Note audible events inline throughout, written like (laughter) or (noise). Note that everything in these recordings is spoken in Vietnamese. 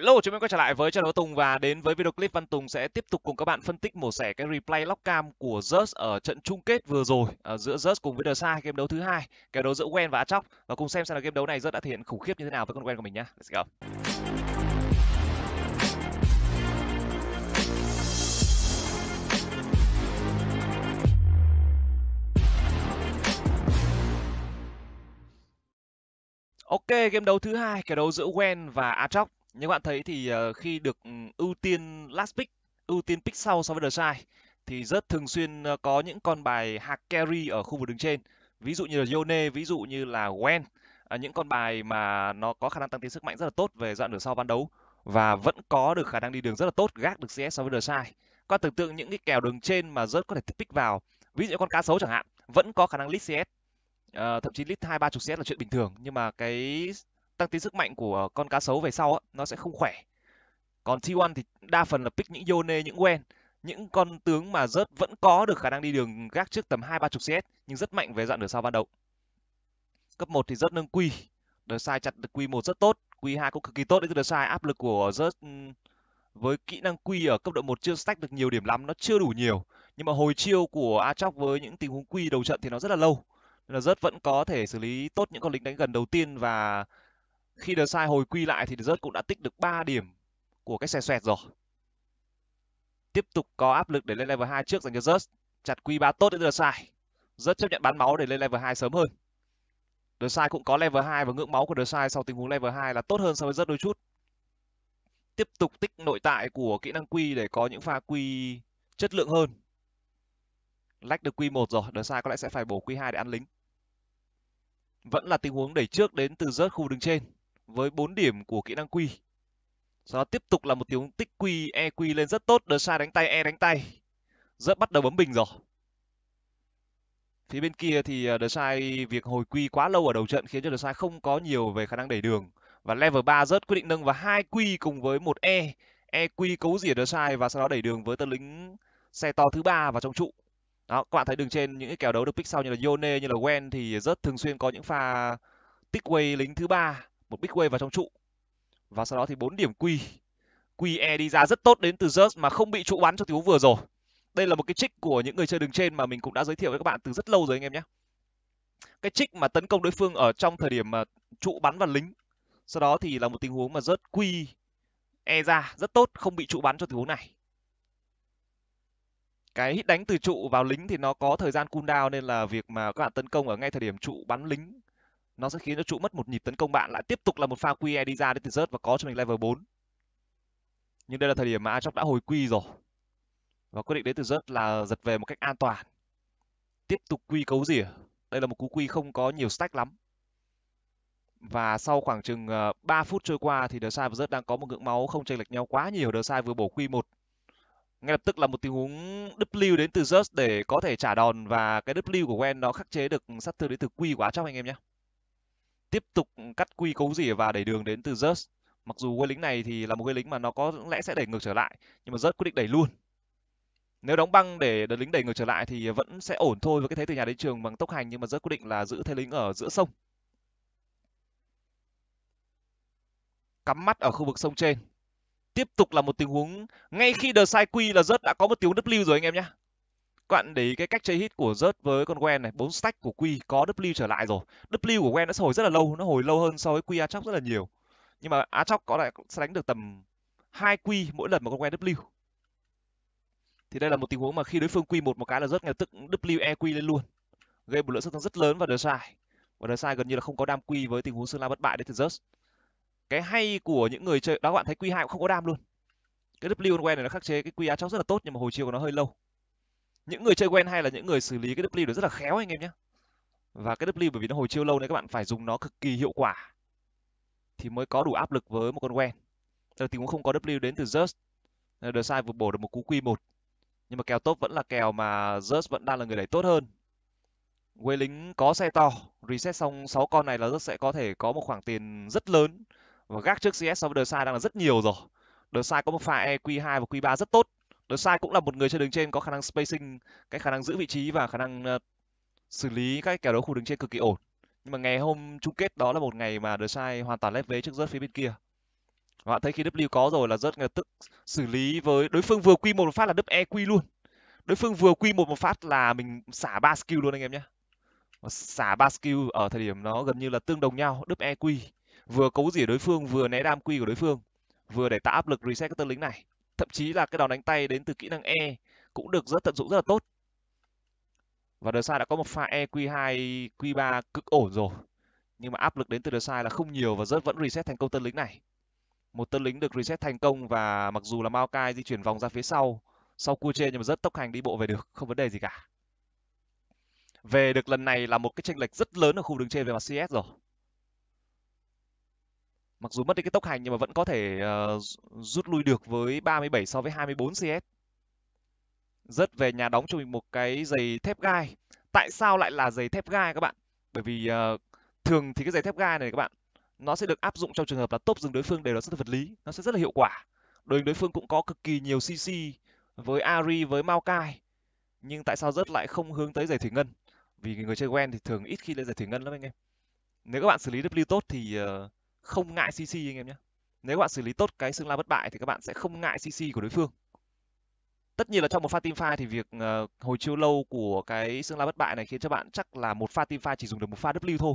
Hello, chúng mình quay trở lại với Trần Văn Tùng và đến với video clip Văn Tùng sẽ tiếp tục cùng các bạn phân tích mổ xẻ cái replay lock cam của Zerz ở trận chung kết vừa rồi ở ờ, giữa Zerz cùng với The Sai game đấu thứ hai, kèo đấu giữa Wen và Achok và cùng xem xem là game đấu này Zerz đã thể hiện khủng khiếp như thế nào với con Wen của mình nhá. Let's go. Ok, game đấu thứ hai, kẻ đấu giữa Wen và Atrox như bạn thấy thì ờ, khi được ừ, ưu tiên last pick ưu tiên pick sau so với the side thì rất thường xuyên ờ, có những con bài hạc carry ở khu vực đứng trên ví dụ như là Yone ví dụ như là Wen à, những con bài mà nó có khả năng tăng tiến sức mạnh rất là tốt về đoạn nửa sau ban đấu và vẫn có được khả năng đi đường rất là tốt gác được CS so với the side các tưởng tượng những cái kèo đường trên mà rớt có thể pick vào ví dụ như con cá sấu chẳng hạn vẫn có khả năng lead CS à, ờ, thậm chí lead hai ba chục CS là chuyện bình thường nhưng mà cái tăng tính sức mạnh của ờ, con cá sấu về sau á, nó sẽ không khỏe còn T1 thì đa phần là pick những Yone, những Wen những con tướng mà rớt vẫn có được khả năng đi đường gác trước tầm hai ba chục cs nhưng rất mạnh về dạn đường sau ban đầu cấp 1 thì rớt nâng quy đời sai chặt được quy một rất tốt quy hai cũng cực kỳ tốt đấy đời sai áp lực của rớt ừ, với kỹ năng quy ở cấp độ 1 chưa stack được nhiều điểm lắm nó chưa đủ nhiều nhưng mà hồi chiêu của Aatrox với những tình huống quy đầu trận thì nó rất là lâu nên là rớt vẫn có thể xử lý tốt những con lính đánh gần đầu tiên và khi The Sai hồi quy lại thì The Rớt cũng đã tích được 3 điểm của cái xe xoẹt rồi. Tiếp tục có áp lực để lên level 2 trước dành cho Rớt. Chặt quy 3 tốt đến The Sai. Rớt chấp nhận bán máu để lên level 2 sớm hơn. The Sai cũng có level 2 và ngưỡng máu của The Sai sau tình huống level 2 là tốt hơn so với Rớt đôi chút. Tiếp tục tích nội tại của kỹ năng quy để có những pha quy chất lượng hơn. Lách được quy 1 rồi, The Sai có lẽ sẽ phải bổ quy 2 để ăn lính. Vẫn là tình huống đẩy trước đến từ rớt khu đứng trên với 4 điểm của kỹ năng Q. Sau đó tiếp tục là một tiếng tích Q, EQ lên rất tốt, đờ sai đánh tay, E đánh tay. Rất bắt đầu bấm bình rồi. Phía bên kia thì à, đờ sai việc hồi quy quá lâu ở đầu trận khiến cho đờ sai không có nhiều về khả năng đẩy đường và level 3 rớt quyết định nâng và hai Q cùng với một E. e EQ cấu rỉa đờ sai và sau đó đẩy đường với tân lính xe to thứ ba vào trong trụ. Đó, các bạn thấy đường trên những cái kèo đấu được pick sau như là Yone, như là Wen thì rất thường xuyên có những pha tích quay lính thứ ba một big wave vào trong trụ và sau đó thì bốn điểm quy quy e đi ra rất tốt đến từ Zeus mà không bị trụ bắn trong tình huống vừa rồi. Đây là một cái trick của những người chơi đường trên mà mình cũng đã giới thiệu với các bạn từ rất lâu rồi anh em nhé. Cái trick mà tấn công đối phương ở trong thời điểm mà trụ bắn và lính. Sau đó thì là một tình huống mà rớt quy E ra rất tốt, không bị trụ bắn cho tình huống này. Cái hit đánh từ trụ vào lính thì nó có thời gian cooldown nên là việc mà các bạn tấn công ở ngay thời điểm trụ bắn lính nó sẽ khiến cho trụ mất một nhịp tấn công bạn lại tiếp tục là một pha QE đi ra đến từ rớt và có cho mình level 4 nhưng đây là thời điểm mà Ajax đã hồi quy rồi và quyết định đến từ rớt là giật về một cách an toàn tiếp tục quy cấu rỉa đây là một cú quy không có nhiều stack lắm và sau khoảng chừng 3 ờ, phút trôi qua thì The Sai và Rớt đang có một ngưỡng máu không chênh lệch nhau quá nhiều. The Sai vừa bổ quy một ngay lập tức là một tình huống W đến từ Just để có thể trả đòn và cái W của Wen nó khắc chế được sát thương đến từ quy quá trong anh em nhé tiếp tục cắt quy cấu rỉa và đẩy đường đến từ Zerg. Mặc dù quân lính này thì là một cây lính mà nó có lẽ sẽ đẩy ngược trở lại, nhưng mà Zerg quyết định đẩy luôn. Nếu đóng băng để đợt lính đẩy ngược trở lại thì vẫn sẽ ổn thôi với cái thế từ nhà đến trường bằng tốc hành nhưng mà Zerg quyết định là giữ thế lính ở giữa sông. Cắm mắt ở khu vực sông trên. Tiếp tục là một tình huống ngay khi The Sai Quy là Zerg đã có một tiếng W rồi anh em nhé các bạn để ý cái cách chơi hit của rớt với con Gwen này bốn stack của Quy có W trở lại rồi W của Gwen đã hồi rất là lâu nó hồi lâu hơn so với Quy Atrox rất là nhiều nhưng mà Atrox có lại sẽ đánh được tầm hai Quy mỗi lần mà con Gwen W thì đây là một tình huống mà khi đối phương Quy một một cái là rất ngay tức W EQ lên luôn gây một lượng sát thương rất lớn vào đời sai và đời sai gần như là không có đam Quy với tình huống xương la bất bại đấy từ rớt cái hay của những người chơi đó các bạn thấy Quy hai cũng không có đam luôn cái W con Gwen này nó khắc chế cái Quy Atrox rất là tốt nhưng mà hồi chiều của nó hơi lâu những người chơi quen hay là những người xử lý cái W nó rất là khéo anh em nhé và cái W bởi vì nó hồi chiêu lâu nên các bạn phải dùng nó cực kỳ hiệu quả thì mới có đủ áp lực với một con quen Đây là tình không có W đến từ Just ờ, The Sai vừa bổ được một cú Q1 nhưng mà kèo tốt vẫn là kèo mà Just vẫn đang là người đẩy tốt hơn Quê lính có xe to reset xong 6 con này là rất sẽ có thể có một khoảng tiền rất lớn và gác trước CS so với The Sai đang là rất nhiều rồi The Sai có một pha E q 2 và Q3 rất tốt Desai cũng là một người chơi đứng trên có khả năng spacing, cái khả năng giữ vị trí và khả năng uh, xử lý các kẻ đấu khu đứng trên cực kỳ ổn. Nhưng mà ngày hôm chung kết đó là một ngày mà Desai hoàn toàn lép vế trước rớt phía bên kia. Và bạn thấy khi W có rồi là rớt ngay tức xử lý với đối phương vừa quy một phát là đứt e quy luôn. Đối phương vừa quy một một phát là mình xả ba skill luôn anh em nhé. Xả ba skill ở thời điểm nó gần như là tương đồng nhau, đứt e quy, vừa cấu rỉ đối phương vừa né đam quy của đối phương vừa để tạo áp lực reset các tên lính này thậm chí là cái đòn đánh tay đến từ kỹ năng E cũng được rất tận dụng rất là tốt và The Sai đã có một pha E q 2 Q3 cực ổn rồi nhưng mà áp lực đến từ The Sai là không nhiều và rất vẫn reset thành công tân lính này một tân lính được reset thành công và mặc dù là Maokai di chuyển vòng ra phía sau sau cua trên nhưng mà rất tốc hành đi bộ về được không vấn đề gì cả về được lần này là một cái tranh lệch rất lớn ở khu đường trên về mặt CS rồi mặc dù mất đi cái tốc hành nhưng mà vẫn có thể uh, rút lui được với 37 so với 24 CS. Rất về nhà đóng cho mình một cái giày thép gai. Tại sao lại là giày thép gai các bạn? Bởi vì uh, thường thì cái giày thép gai này các bạn nó sẽ được áp dụng trong trường hợp là top rừng đối phương đều là rất là vật lý, nó sẽ rất là hiệu quả. Đội đối phương cũng có cực kỳ nhiều CC với Ari với Maokai. Nhưng tại sao rất lại không hướng tới giày thủy ngân? Vì người chơi quen thì thường ít khi lên giày thủy ngân lắm anh em. Nếu các bạn xử lý W tốt thì uh, không ngại CC anh em nhé nếu các bạn xử lý tốt cái xương la bất bại thì các bạn sẽ không ngại CC của đối phương tất nhiên là trong một pha team fight thì việc uh, hồi chiêu lâu của cái xương la bất bại này khiến cho bạn chắc là một pha team fight chỉ dùng được một pha W thôi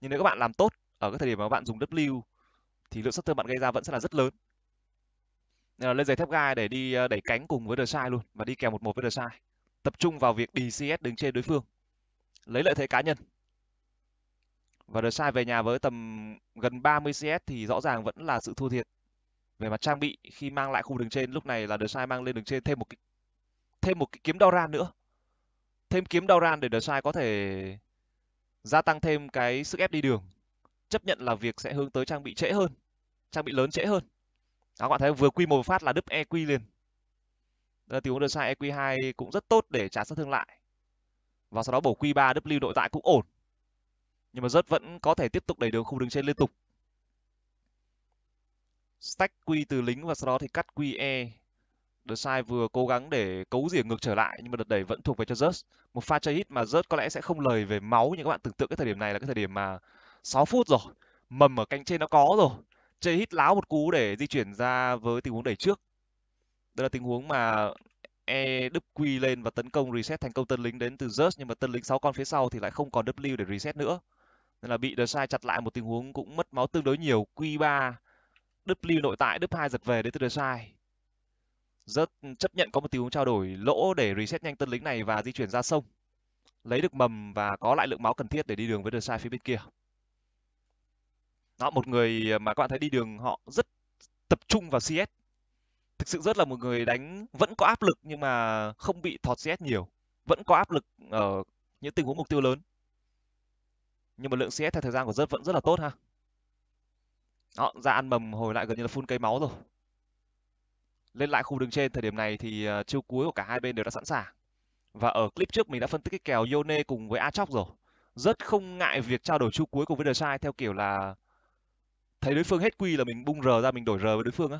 nhưng nếu các bạn làm tốt ở cái thời điểm mà các bạn dùng W thì lượng sát thương bạn gây ra vẫn sẽ là rất lớn nên là lên giày thép gai để đi ờ, đẩy cánh cùng với The Sai luôn và đi kèm một một với The Sai tập trung vào việc DCs CS đứng trên đối phương lấy lợi thế cá nhân và The Shine về nhà với tầm gần 30 CS thì rõ ràng vẫn là sự thua thiệt về mặt trang bị khi mang lại khu đường trên lúc này là The Shine mang lên đường trên thêm một cái, thêm một cái kiếm Doran nữa thêm kiếm Doran để The Shine có thể gia tăng thêm cái sức ép đi đường chấp nhận là việc sẽ hướng tới trang bị trễ hơn trang bị lớn trễ hơn đó các bạn thấy vừa quy một phát là đứt EQ liền Đó là tình huống The Shine EQ2 cũng rất tốt để trả sát thương lại và sau đó bổ Q3 W nội tại cũng ổn nhưng mà rớt vẫn có thể tiếp tục đẩy đường khung đường trên liên tục stack q từ lính và sau đó thì cắt qe The Sai vừa cố gắng để cấu rỉa ngược trở lại nhưng mà đợt đẩy vẫn thuộc về cho Rớt. Một pha chơi hit mà Rớt có lẽ sẽ không lời về máu như các bạn tưởng tượng cái thời điểm này là cái thời điểm mà 6 phút rồi. Mầm ở cánh trên nó có rồi. Chơi hit láo một cú để di chuyển ra với tình huống đẩy trước. Đây là tình huống mà E đúp quy lên và tấn công reset thành công tân lính đến từ Rớt nhưng mà tân lính 6 con phía sau thì lại không còn W để reset nữa nên là bị Desai chặt lại một tình huống cũng mất máu tương đối nhiều Q3 W nội tại W2 giật về đến từ Desai rất chấp nhận có một tình huống trao đổi lỗ để reset nhanh tân lính này và di chuyển ra sông lấy được mầm và có lại lượng máu cần thiết để đi đường với Desai phía bên kia đó một người ờ, mà các bạn thấy đi đường họ rất tập trung vào CS thực sự rất là một người đánh vẫn có áp lực nhưng mà không bị thọt CS nhiều vẫn có áp lực ở ờ, những tình huống mục tiêu lớn nhưng mà lượng CS theo thời gian của rất vẫn rất là tốt ha đó ra ăn mầm hồi lại gần như là full cây máu rồi lên lại khu đường trên thời điểm này thì ờ, chiêu cuối của cả hai bên đều đã sẵn sàng và ở clip trước mình đã phân tích cái kèo Yone cùng với Achok rồi rất không ngại việc trao đổi chiêu cuối cùng với The Sai theo kiểu là thấy đối phương hết quy là mình bung R ra mình đổi R với đối phương á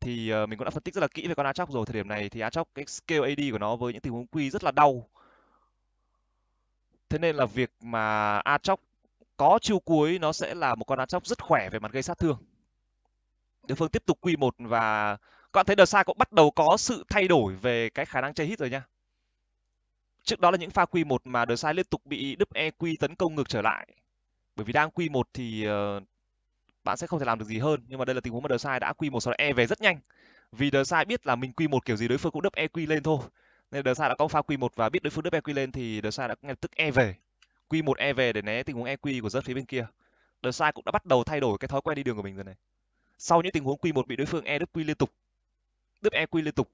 thì ờ, mình cũng đã phân tích rất là kỹ về con Achok rồi thời điểm này thì Achok cái skill AD của nó với những tình huống quy rất là đau thế nên là việc mà Achok có chiêu cuối nó sẽ là một con đá chóc rất khỏe về mặt gây sát thương đối phương tiếp tục quy một và các bạn thấy đờ sai cũng bắt đầu có sự thay đổi về cái khả năng chơi hit rồi nha trước đó là những pha quy một mà đờ sai liên tục bị đứt e quy tấn công ngược trở lại bởi vì đang quy một thì ờ, bạn sẽ không thể làm được gì hơn nhưng mà đây là tình huống mà đờ sai đã quy một sau đó e về rất nhanh vì đờ sai biết là mình quy một kiểu gì đối phương cũng đứt e quy lên thôi nên đờ sai đã có pha quy một và biết đối phương đứt e quy lên thì đờ sai đã ngay tức e về Q1 e về để né tình huống EQ của rớt phía bên kia. The Sai cũng đã bắt đầu thay đổi cái thói quen đi đường của mình rồi này. Sau những tình huống Q1 bị đối phương e đứt Q liên tục, đứt EQ liên tục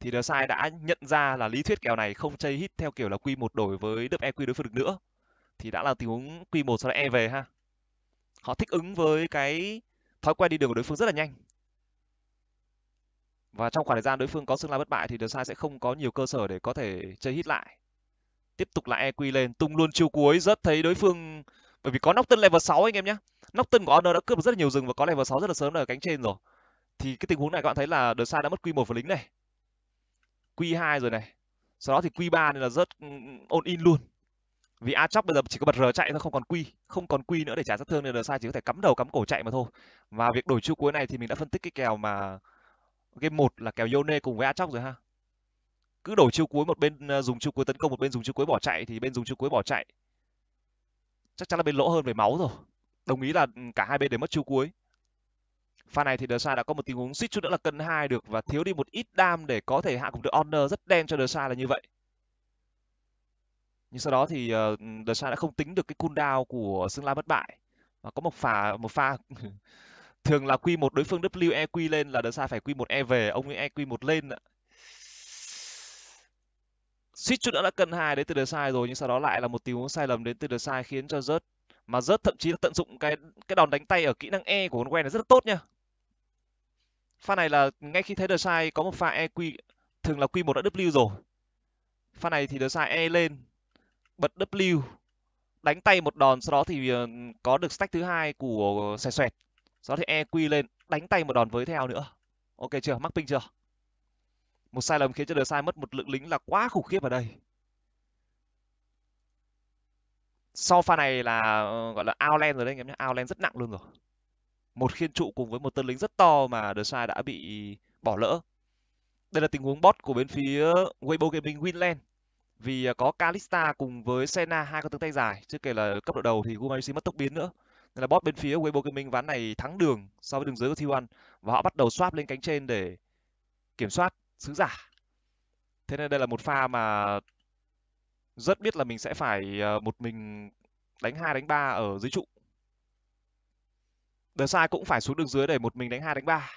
thì The Sai đã nhận ra là lý thuyết kèo này không chơi hit theo kiểu là Q1 đổi với đứt EQ đối phương được nữa thì đã là tình huống Q1 sau đó e về ha. Họ thích ứng với cái thói quen đi đường của đối phương rất là nhanh. Và trong khoảng thời gian đối phương có xương la bất bại thì The Sai sẽ không có nhiều cơ sở để có thể chơi hit lại tiếp tục lại EQ lên tung luôn chiêu cuối rất thấy đối phương bởi vì có Nocturne level 6 anh em nhé Nocturne của Honor đã cướp được rất là nhiều rừng và có level 6 rất là sớm ở cánh trên rồi thì cái tình huống này các bạn thấy là The Sai đã mất Q1 vào lính này Q2 rồi này sau đó thì Q3 nên là rất ừ, ừ, ôn in luôn vì a chóc bây giờ chỉ có bật r chạy thôi không còn quy không còn quy nữa để trả sát thương nên là sai chỉ có thể cắm đầu cắm cổ chạy mà thôi và việc đổi chiêu cuối này thì mình đã phân tích cái kèo mà game một là kèo yone cùng với a chóc rồi ha cứ đổi chiêu cuối một bên ờ, dùng chiêu cuối tấn công một bên dùng chiêu cuối bỏ chạy thì bên dùng chiêu cuối bỏ chạy chắc chắn là bên lỗ hơn về máu rồi đồng ý là ừ, cả hai bên đều mất chiêu cuối pha này thì Desa đã có một tình huống suýt chút nữa là cân hai được và thiếu đi một ít đam để có thể hạ cục được honor rất đen cho Desa là như vậy nhưng sau đó thì uh, đã không tính được cái cooldown của xương la bất bại và có một pha một pha (laughs) thường là quy một đối phương e quy lên là Desa phải quy một E về ông ấy E quy một lên suýt chút nữa đã cân hai đến từ The Sai rồi nhưng sau đó lại là một tình huống sai lầm đến từ The Sai khiến cho rớt mà rớt thậm chí là tận dụng cái cái đòn đánh tay ở kỹ năng E của con quen này rất là tốt nha pha này là ngay khi thấy The Sai có một pha E Q thường là Q1 đã W rồi pha này thì The Sai E lên bật W đánh tay một đòn sau đó thì ờ, có được stack thứ hai của xoẹt xoẹt sau đó thì e Q lên đánh tay một đòn với theo nữa ok chưa mắc pin chưa một sai lầm khiến cho Desai mất một lượng lính là quá khủng khiếp ở đây sau pha này là ờ, gọi là outland rồi đấy anh em nhé outland rất nặng luôn rồi một khiên trụ cùng với một tân lính rất to mà The Desai đã bị bỏ lỡ đây là tình huống bot của bên phía Weibo Gaming Winland vì ờ, có Kalista cùng với Senna hai con tướng tay dài chưa kể là cấp độ đầu thì Gumarisi mất tốc biến nữa nên là bot bên phía Weibo Gaming ván này thắng đường so với đường dưới của T1 và họ bắt đầu swap lên cánh trên để kiểm soát sứ giả thế nên đây là một pha mà rất biết là mình sẽ phải ờ, một mình đánh hai đánh ba ở dưới trụ đờ sai cũng phải xuống đường dưới để một mình đánh hai đánh ba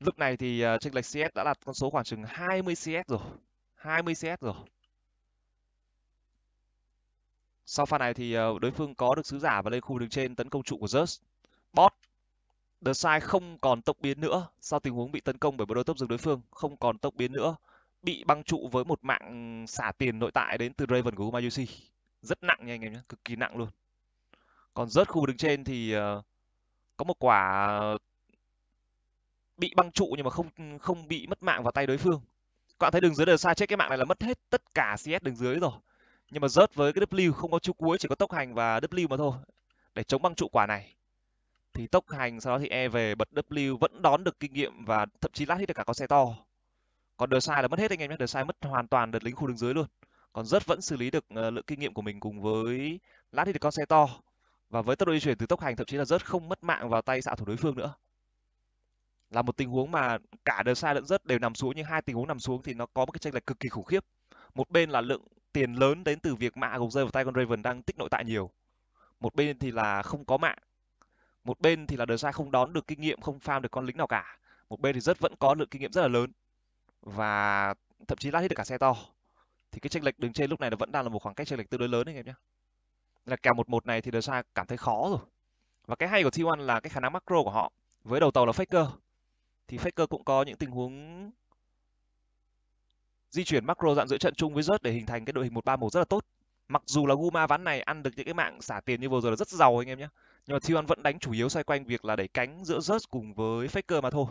lúc này thì ờ, chênh lệch CS đã là con số khoảng chừng 20 CS rồi 20 CS rồi sau pha này thì ờ, đối phương có được sứ giả và lên khu đường trên tấn công trụ của Zeus. Bot The Sai không còn tốc biến nữa sau tình huống bị tấn công bởi bộ đôi Brodotop rừng đối phương, không còn tốc biến nữa, bị băng trụ với một mạng xả tiền nội tại đến từ Raven của Umayusi. Rất nặng nha anh em nhé, cực kỳ nặng luôn. Còn rớt khu vực đứng trên thì ờ, có một quả bị băng trụ nhưng mà không không bị mất mạng vào tay đối phương. Các bạn thấy đường dưới The Sai chết cái mạng này là mất hết tất cả CS đường dưới rồi. Nhưng mà rớt với cái W không có chú cuối chỉ có tốc hành và W mà thôi để chống băng trụ quả này thì tốc hành sau đó thì e về bật W vẫn đón được kinh nghiệm và thậm chí lát hit được cả con xe to còn đờ sai là mất hết anh em nhé đờ sai mất hoàn toàn đợt lính khu đường dưới luôn còn rất vẫn xử lý được ờ, lượng kinh nghiệm của mình cùng với lát hit được con xe to và với tốc độ di chuyển từ tốc hành thậm chí là rớt không mất mạng vào tay xạ thủ đối phương nữa là một tình huống mà cả đờ sai lẫn rớt đều nằm xuống nhưng hai tình huống nằm xuống thì nó có một cái tranh lệch cực kỳ khủng khiếp một bên là lượng tiền lớn đến từ việc mạ gục rơi vào tay con Raven đang tích nội tại nhiều một bên thì là không có mạng một bên thì là Desai không đón được kinh nghiệm không farm được con lính nào cả một bên thì rất vẫn có lượng kinh nghiệm rất là lớn và thậm chí lát hit được cả xe to thì cái tranh lệch đường trên lúc này nó vẫn đang là một khoảng cách tranh lệch tương đối lớn anh em nhé là kèo một một này thì Desai cảm thấy khó rồi và cái hay của t là cái khả năng macro của họ với đầu tàu là Faker thì Faker cũng có những tình huống di chuyển macro dạng giữa trận chung với rớt để hình thành cái đội hình một ba một rất là tốt mặc dù là Guma ván này ăn được những cái mạng xả tiền như vừa rồi là rất giàu anh em nhé nhưng mà T1 vẫn đánh chủ yếu xoay quanh việc là đẩy cánh giữa Zerg cùng với Faker mà thôi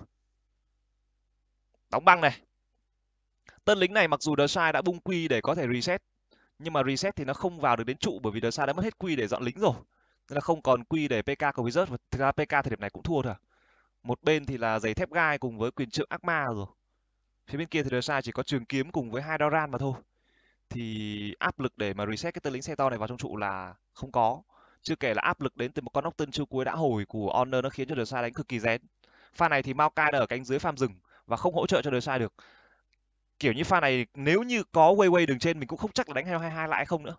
đóng băng này tân lính này mặc dù Dersai đã bung quy để có thể reset nhưng mà reset thì nó không vào được đến trụ bởi vì Dersai đã mất hết quy để dọn lính rồi nên là không còn quy để PK cùng với Zerg và thực ra PK thời điểm này cũng thua thôi à. một bên thì là giày thép gai cùng với quyền trượng ác ma rồi phía bên kia thì Dersai chỉ có trường kiếm cùng với hai Doran mà thôi thì áp lực để mà reset cái tân lính xe to này vào trong trụ là không có chưa kể là áp lực đến từ một con tân chiêu cuối đã hồi của Honor nó khiến cho sai đánh cực kỳ rén. Pha này thì Maokai đã ở cánh dưới farm rừng và không hỗ trợ cho sai được. Kiểu như pha này nếu như có way way đường trên mình cũng không chắc là đánh hai hai lại không nữa.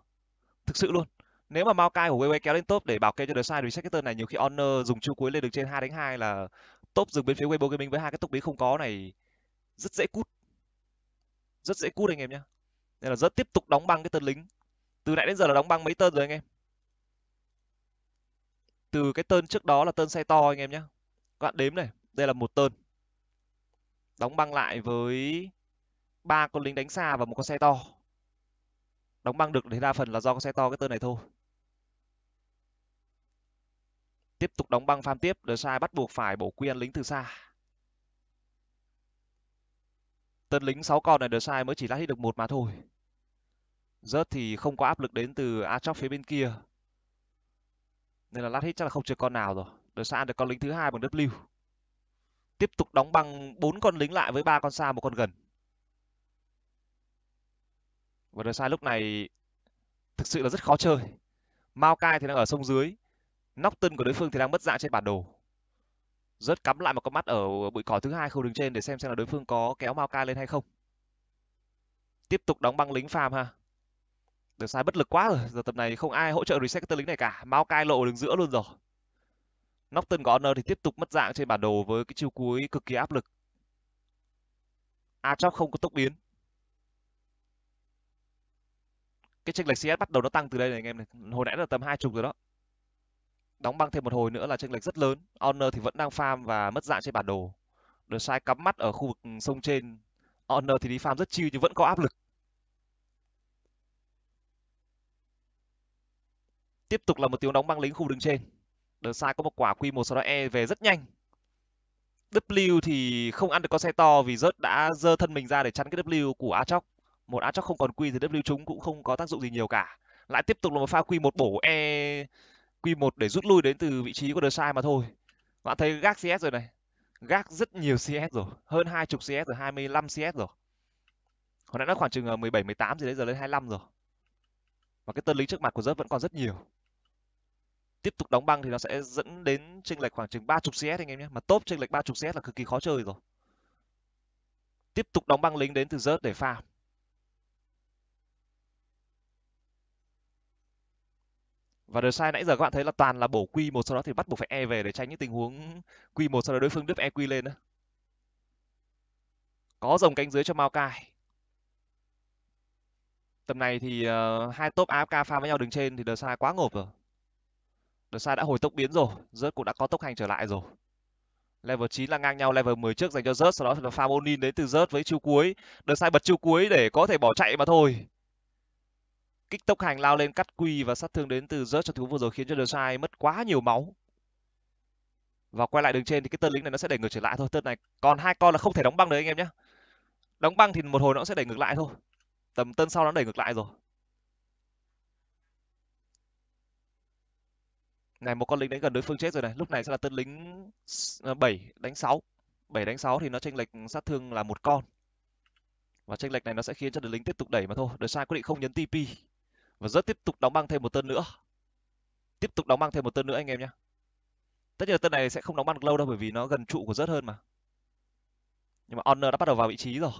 Thực sự luôn. Nếu mà Maokai của way kéo lên top để bảo kê cho Desai reset cái tên này nhiều khi Honor dùng chiêu cuối lên đường trên hai đánh hai là top dừng bên phía Weibo Gaming với hai cái tốc biến không có này rất dễ cút. Rất dễ cút anh em nhé Nên là rất tiếp tục đóng băng cái tên lính từ nãy đến giờ là đóng băng mấy tên rồi anh em từ cái tơn trước đó là tơn xe to anh em nhé các bạn đếm này đây là một tơn đóng băng lại với ba con lính đánh xa và một con xe to đóng băng được thì đa phần là do con xe to cái tơn này thôi tiếp tục đóng băng farm tiếp The sai bắt buộc phải bổ quy lính từ xa tân lính 6 con này The sai mới chỉ lát hết được một mà thôi rớt thì không có áp lực đến từ a Atrox phía bên kia nên là lát hết chắc là không chơi con nào rồi đờ ăn được con lính thứ hai bằng w tiếp tục đóng băng bốn con lính lại với ba con xa một con gần và đờ sai lúc này thực sự là rất khó chơi mao Kai thì đang ở sông dưới nóc tân của đối phương thì đang mất dạng trên bản đồ rất cắm lại một con mắt ở bụi cỏ thứ hai khâu đứng trên để xem xem là đối phương có kéo mao Kai lên hay không tiếp tục đóng băng lính farm ha Đường sai bất lực quá rồi, dạ. giờ tập này không ai hỗ trợ reset cái tơ lính này cả, mau cai lộ đứng giữa luôn rồi. Norton Corner thì tiếp tục mất dạng trên bản đồ với cái chiêu cuối cực kỳ áp lực. Atrox không có tốc biến. Cái chênh lệch CS bắt đầu nó tăng từ đây này anh em này, hồi nãy là tầm hai chục rồi đó. Đóng băng thêm một hồi nữa là chênh lệch rất lớn, Honor thì vẫn đang farm và mất dạng trên bản đồ. Đường sai cắm mắt ở khu vực sông trên, Honor thì đi farm rất chill nhưng vẫn có áp lực. Tiếp tục là một tiếng đóng băng lính khu đường trên. Đờ sai có một quả quy một sau đó E về rất nhanh. W thì không ăn được con xe to vì rớt đã dơ thân mình ra để chắn cái W của Atrox. Một Atrox không còn quy thì W chúng cũng không có tác dụng gì nhiều cả. Lại tiếp tục là một pha quy một bổ E quy một để rút lui đến từ vị trí của The Sai mà thôi. Bạn thấy gác CS rồi này. Gác rất nhiều CS rồi, hơn 20 CS rồi, 25 CS rồi. Hồi nãy nó khoảng chừng 17 ờ, 18 gì đấy giờ lên 25 rồi. Và cái tân lính trước mặt của Rớt vẫn còn rất nhiều tiếp tục đóng băng thì nó sẽ dẫn đến chênh lệch khoảng chừng 30 CS anh em nhé mà top chênh lệch 30 CS là cực kỳ khó chơi rồi tiếp tục đóng băng lính đến từ rớt để farm và đời sai nãy giờ các bạn thấy là toàn là bổ quy một sau đó thì bắt buộc phải e về để tránh những tình huống quy một sau đó đối phương đứt eq lên đó. có dòng cánh dưới cho mao cai tầm này thì uh, hai top afk pha với nhau đứng trên thì đời sai quá ngộp rồi The Sai đã hồi tốc biến rồi, Rớt cũng đã có tốc hành trở lại rồi. Level 9 là ngang nhau level 10 trước dành cho Rớt, sau đó là pha Onin đến từ Rớt với chiêu cuối. The Sai bật chiêu cuối để có thể bỏ chạy mà thôi. Kích tốc hành lao lên cắt quy và sát thương đến từ Rớt cho thú vừa rồi khiến cho The Sai mất quá nhiều máu. Và quay lại đường trên thì cái tân lính này nó sẽ đẩy ngược trở lại thôi. tân này còn hai con là không thể đóng băng được anh em nhé. Đóng băng thì một hồi nó sẽ đẩy ngược lại thôi. Tầm tân sau nó đẩy ngược lại rồi. này một con lính đánh gần đối phương chết rồi này lúc này sẽ là tân lính 7 ờ, đánh 6 7 đánh 6 thì nó chênh lệch sát thương là một con và chênh lệch này nó sẽ khiến cho đội lính tiếp tục đẩy mà thôi đội sai quyết định không nhấn TP và rất tiếp tục đóng băng thêm một tân nữa tiếp tục đóng băng thêm một tân nữa anh em nhé tất nhiên tân này sẽ không đóng băng được lâu đâu bởi vì nó gần trụ của rất hơn mà nhưng mà honor đã bắt đầu vào vị trí rồi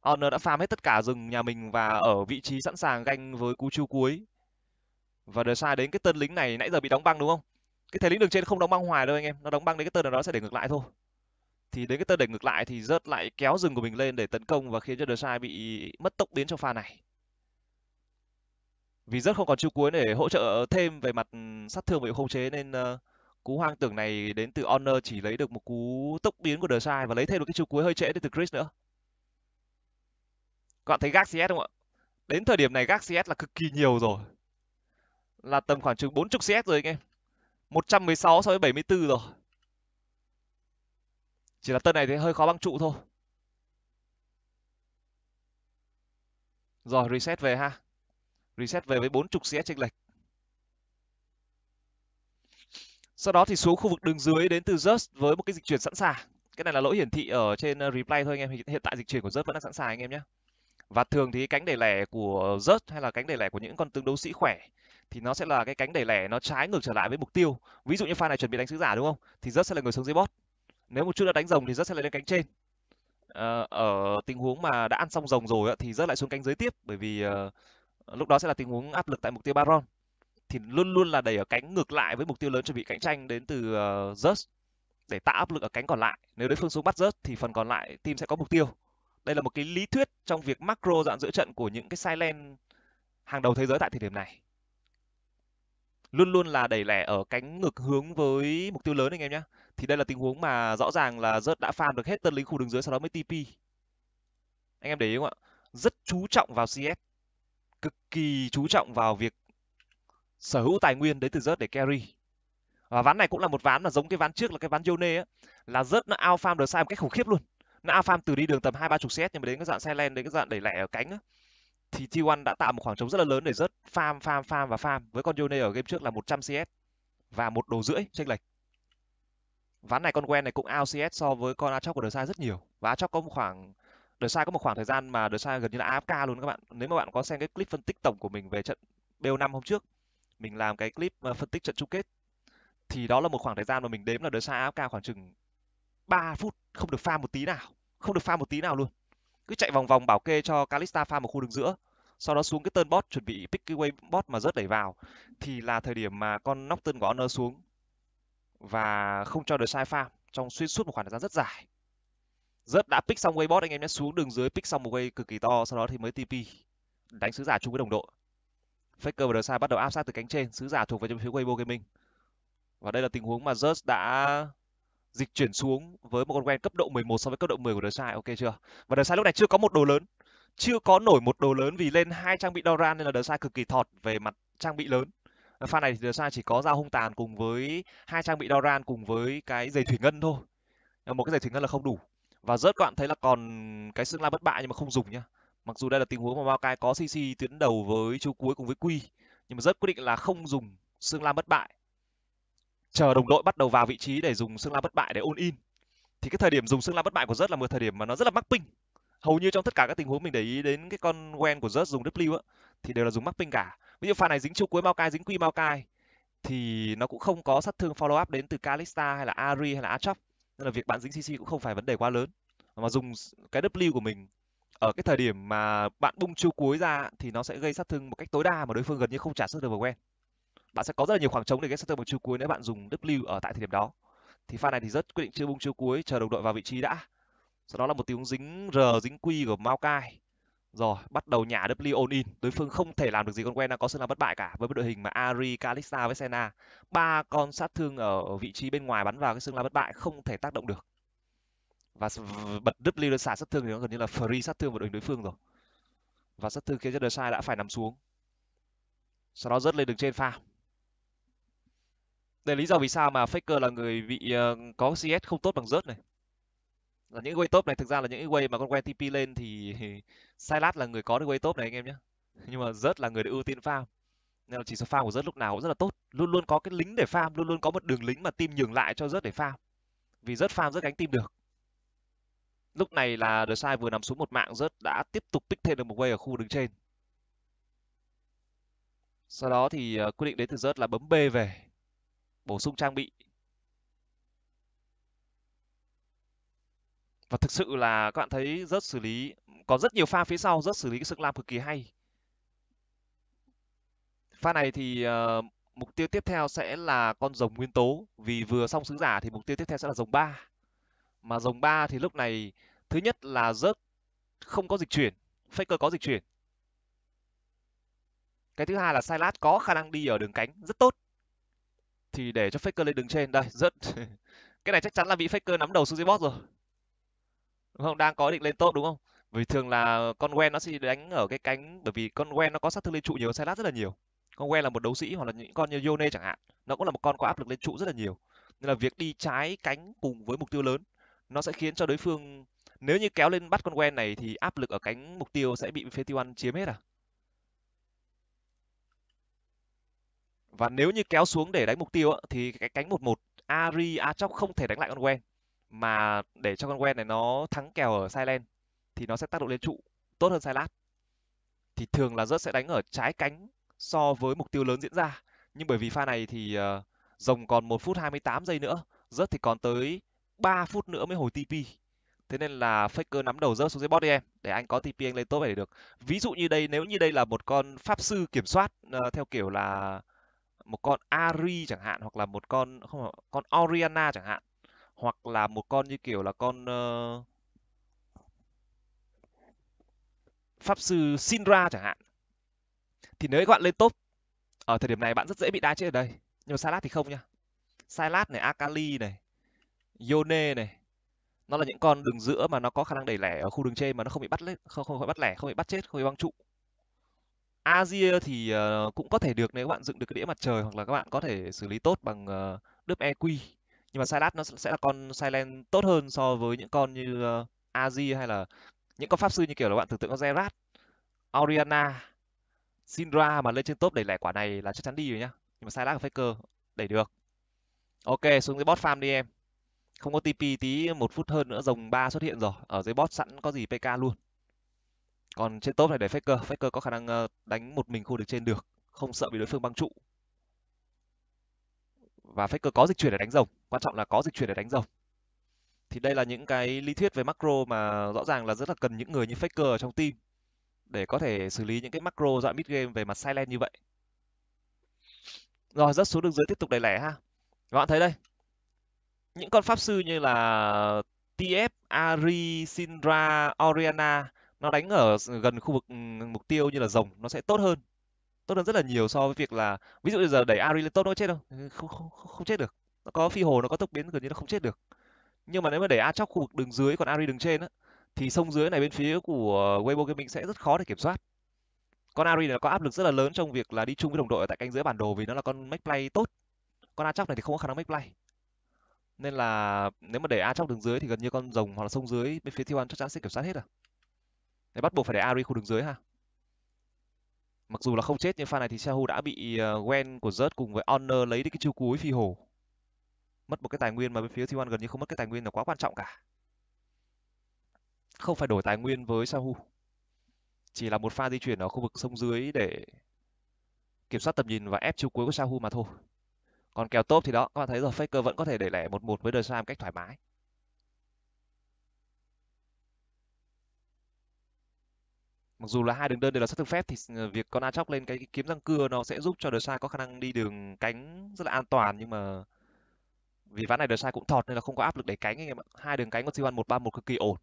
honor đã farm hết tất cả rừng nhà mình và ở vị trí sẵn sàng ganh với cú chiêu cuối và the sai đến cái tên lính này nãy giờ bị đóng băng đúng không cái thế lính đường trên không đóng băng hoài đâu anh em nó đóng băng đến cái tên nào đó sẽ để ngược lại thôi thì đến cái tên để ngược lại thì rớt lại kéo rừng của mình lên để tấn công và khiến cho the sai bị mất tốc biến trong pha này vì rất không còn chiêu cuối để hỗ trợ thêm về mặt ừ, sát thương và khống chế nên ờ, cú hoang tưởng này đến từ Honor chỉ lấy được một cú tốc biến của The Sai và lấy thêm được cái chiêu cuối hơi trễ đến từ Chris nữa. Các bạn thấy gác CS không ạ? Đến thời điểm này gác CS là cực kỳ nhiều rồi là tầm khoảng chừng 40 CS rồi anh em. 116 so với 74 rồi. Chỉ là tân này thì hơi khó băng trụ thôi. Rồi reset về ha. Reset về với 40 CS chênh lệch. Sau đó thì xuống khu vực đường dưới đến từ Just với một cái dịch chuyển sẵn sàng. Cái này là lỗi hiển thị ở trên ờ, replay thôi anh em. Hiện tại dịch chuyển của Just vẫn đang sẵn sàng anh em nhé. Và thường thì cánh để lẻ của Just hay là cánh để lẻ của những con tướng đấu sĩ khỏe thì nó sẽ là cái cánh đẩy lẻ nó trái ngược trở lại với mục tiêu ví dụ như pha này chuẩn bị đánh sứ giả đúng không thì rất sẽ là người xuống dưới bot nếu một chút đã đánh rồng thì rất sẽ là lên cánh trên ờ, ở tình huống mà đã ăn xong rồng rồi thì rất lại xuống cánh dưới tiếp bởi vì ờ, lúc đó sẽ là tình huống áp lực tại mục tiêu baron thì luôn luôn là đẩy ở cánh ngược lại với mục tiêu lớn chuẩn bị cạnh tranh đến từ uh, để tạo áp lực ở cánh còn lại. Nếu đối phương xuống bắt Just thì phần còn lại team sẽ có mục tiêu. Đây là một cái lý thuyết trong việc macro dạng giữa trận của những cái silent hàng đầu thế giới tại thời điểm này luôn luôn là đẩy lẻ ở cánh ngược hướng với mục tiêu lớn anh em nhé thì đây là tình huống mà rõ ràng là rớt đã farm được hết tân lính khu đường dưới sau đó mới tp anh em để ý không ạ rất chú trọng vào cs cực kỳ chú trọng vào việc sở hữu tài nguyên đấy từ rớt để carry và ván này cũng là một ván mà giống cái ván trước là cái ván Yone á là rớt nó out farm được sai một cách khủng khiếp luôn nó out farm từ đi đường tầm hai ba chục CS nhưng mà đến cái dạng xe lên đến cái dạng đẩy lẻ ở cánh á thì T1 đã tạo một khoảng trống rất là lớn để rớt farm farm farm và farm với con Yone ở game trước là 100 CS và một đồ rưỡi chênh lệch. Ván này con Gwen này cũng out CS so với con Aatrox của Desai rất nhiều. Và Aatrox có một khoảng Desai có một khoảng thời gian mà Desai gần như là AFK luôn các bạn. Nếu mà bạn có xem cái clip phân tích tổng của mình về trận BO5 hôm trước, mình làm cái clip ờ, phân tích trận chung kết thì đó là một khoảng thời gian mà mình đếm là Desai AFK khoảng chừng 3 phút không được farm một tí nào, không được farm một tí nào luôn cứ chạy vòng vòng bảo kê cho Kalista Pha một khu đường giữa sau đó xuống cái tơn bot chuẩn bị pick cái bot mà rớt đẩy vào thì là thời điểm mà con nóc Nocturne của Honor xuống và không cho được sai Pha trong xuyên suốt một khoảng thời gian rất dài rớt đã pick xong bot anh em nhé xuống đường dưới pick xong một way cực kỳ to sau đó thì mới tp đánh sứ giả chung với đồng đội faker và sai bắt đầu áp sát từ cánh trên sứ giả thuộc về trong phía waybo gaming và đây là tình huống mà rớt đã dịch chuyển xuống với một con quen cấp độ 11 so với cấp độ 10 của đời sai ok chưa và đời sai lúc này chưa có một đồ lớn chưa có nổi một đồ lớn vì lên hai trang bị Doran nên là đời sai cực kỳ thọt về mặt trang bị lớn pha này thì đời sai chỉ có dao hung tàn cùng với hai trang bị Doran cùng với cái giày thủy ngân thôi ờ, một cái giày thủy ngân là không đủ và rớt các bạn thấy là còn cái xương la bất bại nhưng mà không dùng nhá mặc dù đây là tình huống mà bao cai có CC tuyến đầu với chú cuối cùng với Quy nhưng mà rất quyết định là không dùng xương la bất bại chờ đồng đội bắt đầu vào vị trí để dùng xương la bất bại để ôn in thì cái thời điểm dùng xương la bất bại của rớt là một thời điểm mà nó rất là mắc ping hầu như trong tất cả các tình huống mình để ý đến cái con quen của rớt dùng W á, thì đều là dùng mắc ping cả ví dụ pha này dính trụ cuối Mao Cai dính quy Mao Cai thì nó cũng không có sát thương follow up đến từ Kalista hay là Ari hay là Achop nên là việc bạn dính CC cũng không phải vấn đề quá lớn mà dùng cái W của mình ở cái thời điểm mà bạn bung chiêu cuối ra thì nó sẽ gây sát thương một cách tối đa mà đối phương gần như không trả sức được vào quen bạn sẽ có rất là nhiều khoảng trống để get setter bằng chiêu cuối nếu bạn dùng W ở tại thời điểm đó thì pha này thì rất quyết định chưa bung chiêu cuối chờ đồng đội vào vị trí đã sau đó là một tiếng dính R dính Q của Maokai rồi bắt đầu nhả W on in đối phương không thể làm được gì con quen đang có sự là bất bại cả với đội hình mà Ari, Kalista với Senna ba con sát thương ở vị trí bên ngoài bắn vào cái xương là bất bại không thể tác động được và bật W lên xả sát thương thì nó gần như là free sát thương vào đội hình đối phương rồi và sát thương khiến cho sai đã phải nằm xuống sau đó rớt lên đường trên pha đây lý do vì sao mà faker là người bị uh, có cs không tốt bằng rớt này là những way top này thực ra là những cái way mà con quen tp lên thì sai (laughs) lát là người có được way top này anh em nhé nhưng mà rớt là người được ưu tiên farm nên là chỉ số farm của rớt lúc nào cũng rất là tốt luôn luôn có cái lính để farm luôn luôn có một đường lính mà team nhường lại cho rớt để farm vì rớt farm rất gánh team được lúc này là The Sai vừa nằm xuống một mạng rớt đã tiếp tục pick thêm được một way ở khu đứng trên sau đó thì ờ, quyết định đến từ rớt là bấm B về bổ sung trang bị và thực sự là các bạn thấy rất xử lý có rất nhiều pha phía sau rất xử lý cái sức lam cực kỳ hay pha này thì uh, mục tiêu tiếp theo sẽ là con rồng nguyên tố vì vừa xong sứ giả thì mục tiêu tiếp theo sẽ là rồng ba mà rồng ba thì lúc này thứ nhất là rớt không có dịch chuyển faker có dịch chuyển cái thứ hai là silas có khả năng đi ở đường cánh rất tốt thì để cho faker lên đứng trên đây rất (laughs) cái này chắc chắn là bị faker nắm đầu suzy bot rồi đúng không đang có định lên tốt đúng không vì thường là con quen nó sẽ đánh ở cái cánh bởi vì con quen nó có sát thương lên trụ nhiều sai lát rất là nhiều con quen là một đấu sĩ hoặc là những con như yone chẳng hạn nó cũng là một con có áp lực lên trụ rất là nhiều nên là việc đi trái cánh cùng với mục tiêu lớn nó sẽ khiến cho đối phương nếu như kéo lên bắt con quen này thì áp lực ở cánh mục tiêu sẽ bị Fetiwan chiếm hết à và nếu như kéo xuống để đánh mục tiêu thì cái cánh 1-1 Ari Achok không thể đánh lại con quen mà để cho con quen này nó thắng kèo ở Silent thì nó sẽ tác động lên trụ tốt hơn Silas thì thường là rớt sẽ đánh ở trái cánh so với mục tiêu lớn diễn ra nhưng bởi vì pha này thì ờ, rồng còn 1 phút 28 giây nữa rớt thì còn tới 3 phút nữa mới hồi TP thế nên là faker nắm đầu rớt xuống dưới bot đi em để anh có TP anh lên top để được ví dụ như đây nếu như đây là một con pháp sư kiểm soát uh, theo kiểu là một con Ari chẳng hạn hoặc là một con không con Oriana chẳng hạn hoặc là một con như kiểu là con uh, pháp sư Sinra chẳng hạn thì nếu các bạn lên top ở thời điểm này bạn rất dễ bị đá chết ở đây nhưng mà Salat thì không nha Salad này Akali này Yone này nó là những con đường giữa mà nó có khả năng đẩy lẻ ở khu đường trên mà nó không bị bắt lên không không bị bắt lẻ không bị bắt chết không bị băng trụ Azia thì, ờ, cũng có thể được nếu các bạn dựng được cái đĩa mặt trời hoặc là các bạn có thể xử lý tốt bằng, ờ, EQ. Nhưng mà Psyduck nó sẽ là con Silent tốt hơn so với những con như, ơ, ờ, Azir hay là những con pháp sư như kiểu là bạn tưởng tượng con Xerath, Orianna, Syndra mà lên trên top đẩy lẻ quả này là chắc chắn đi rồi nhá. Nhưng mà Psyduck và Faker đẩy được. OK, xuống dưới bot farm đi em. Không có TP tí một phút hơn nữa rồng 3 xuất hiện rồi, ở dưới bot sẵn có gì PK luôn. Còn trên top này để Faker, Faker có khả năng ờ, đánh một mình khu được trên được, không sợ bị đối phương băng trụ. Và Faker có dịch chuyển để đánh rồng, quan trọng là có dịch chuyển để đánh rồng. Thì đây là những cái lý thuyết về macro mà rõ ràng là rất là cần những người như Faker ở trong team để có thể xử lý những cái macro dạng mid game về mặt silent như vậy. Rồi, rất xuống được dưới tiếp tục đầy lẻ ha. Các bạn thấy đây. Những con pháp sư như là TF, Ari, Syndra, Oriana nó đánh ở gần khu vực mục tiêu như là rồng nó sẽ tốt hơn tốt hơn rất là nhiều so với việc là ví dụ bây giờ đẩy Ari lên Arileton nó chết đâu ờ, không, không, không chết được nó có phi hồ nó có tốc biến gần như nó không chết được nhưng mà nếu mà đẩy a chóc khu vực đường dưới còn Ari đường trên á thì sông dưới này bên phía của Weibo Gaming sẽ rất khó để kiểm soát con Ari này có áp lực rất là lớn trong việc là đi chung với đồng đội ở tại cánh giữa bản đồ vì nó là con make play tốt con a chóc này thì không có khả năng make play nên là nếu mà để a chóc đường dưới thì gần như con rồng hoặc là sông dưới bên phía T1 chắc chắn sẽ kiểm soát hết à Đấy, bắt buộc phải để Ari khu đường dưới ha. Mặc dù là không chết nhưng pha này thì Seahu đã bị Gwen ờ, của Zert cùng với Honor lấy đi cái chiêu cuối phi hồ. Mất một cái tài nguyên mà bên phía T1 gần như không mất cái tài nguyên là quá quan trọng cả. Không phải đổi tài nguyên với Seahu. Chỉ là một pha di chuyển ở khu vực sông dưới để kiểm soát tầm nhìn và ép chiêu cuối của Seahu mà thôi. Còn kèo top thì đó, các bạn thấy rồi Faker vẫn có thể để lẻ 1-1 với The Sam cách thoải mái. mặc dù là hai đường đơn đều là sát thương phép thì ờ, việc con A chóc lên cái kiếm răng cưa nó sẽ giúp cho Desai có khả năng đi đường cánh rất là an toàn nhưng mà vì ván này Desai cũng thọt nên là không có áp lực để cánh anh em ạ. Hai đường cánh con Siwan 131 cực kỳ ổn.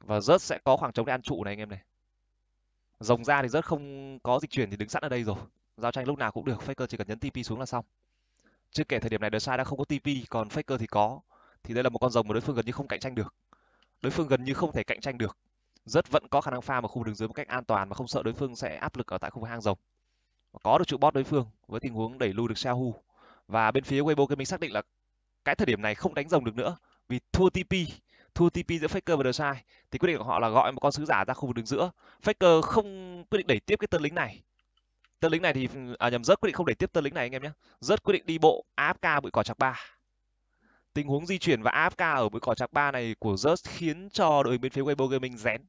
Và rớt sẽ có khoảng trống để ăn trụ này anh em này. Rồng ra thì rớt không có dịch chuyển thì đứng sẵn ở đây rồi. Giao tranh lúc nào cũng được, Faker chỉ cần nhấn TP xuống là xong. Chưa kể thời điểm này Desai đã không có TP, còn Faker thì có. Thì đây là một con rồng mà đối phương gần như không cạnh tranh được. Đối phương gần như không thể cạnh tranh được rất vẫn có khả năng pha vào khu đường dưới một cách an toàn mà không sợ đối phương sẽ áp lực ở tại khu vực hang rồng có được trụ bót đối phương với tình huống đẩy lui được Xiaohu và bên phía Weibo mình xác định là cái thời điểm này không đánh rồng được nữa vì thua TP thua TP giữa Faker và The Sai thì quyết định của họ là gọi một con sứ giả ra khu vực đường giữa Faker không quyết định đẩy tiếp cái tân lính này tân lính này thì à nhầm rớt quyết định không đẩy tiếp tân lính này anh em nhé rớt quyết định đi bộ AFK bụi cỏ chạc ba Tình huống di chuyển và AFK ở với cỏ trạc 3 này của Just khiến cho đội bên phía Weibo Gaming rén.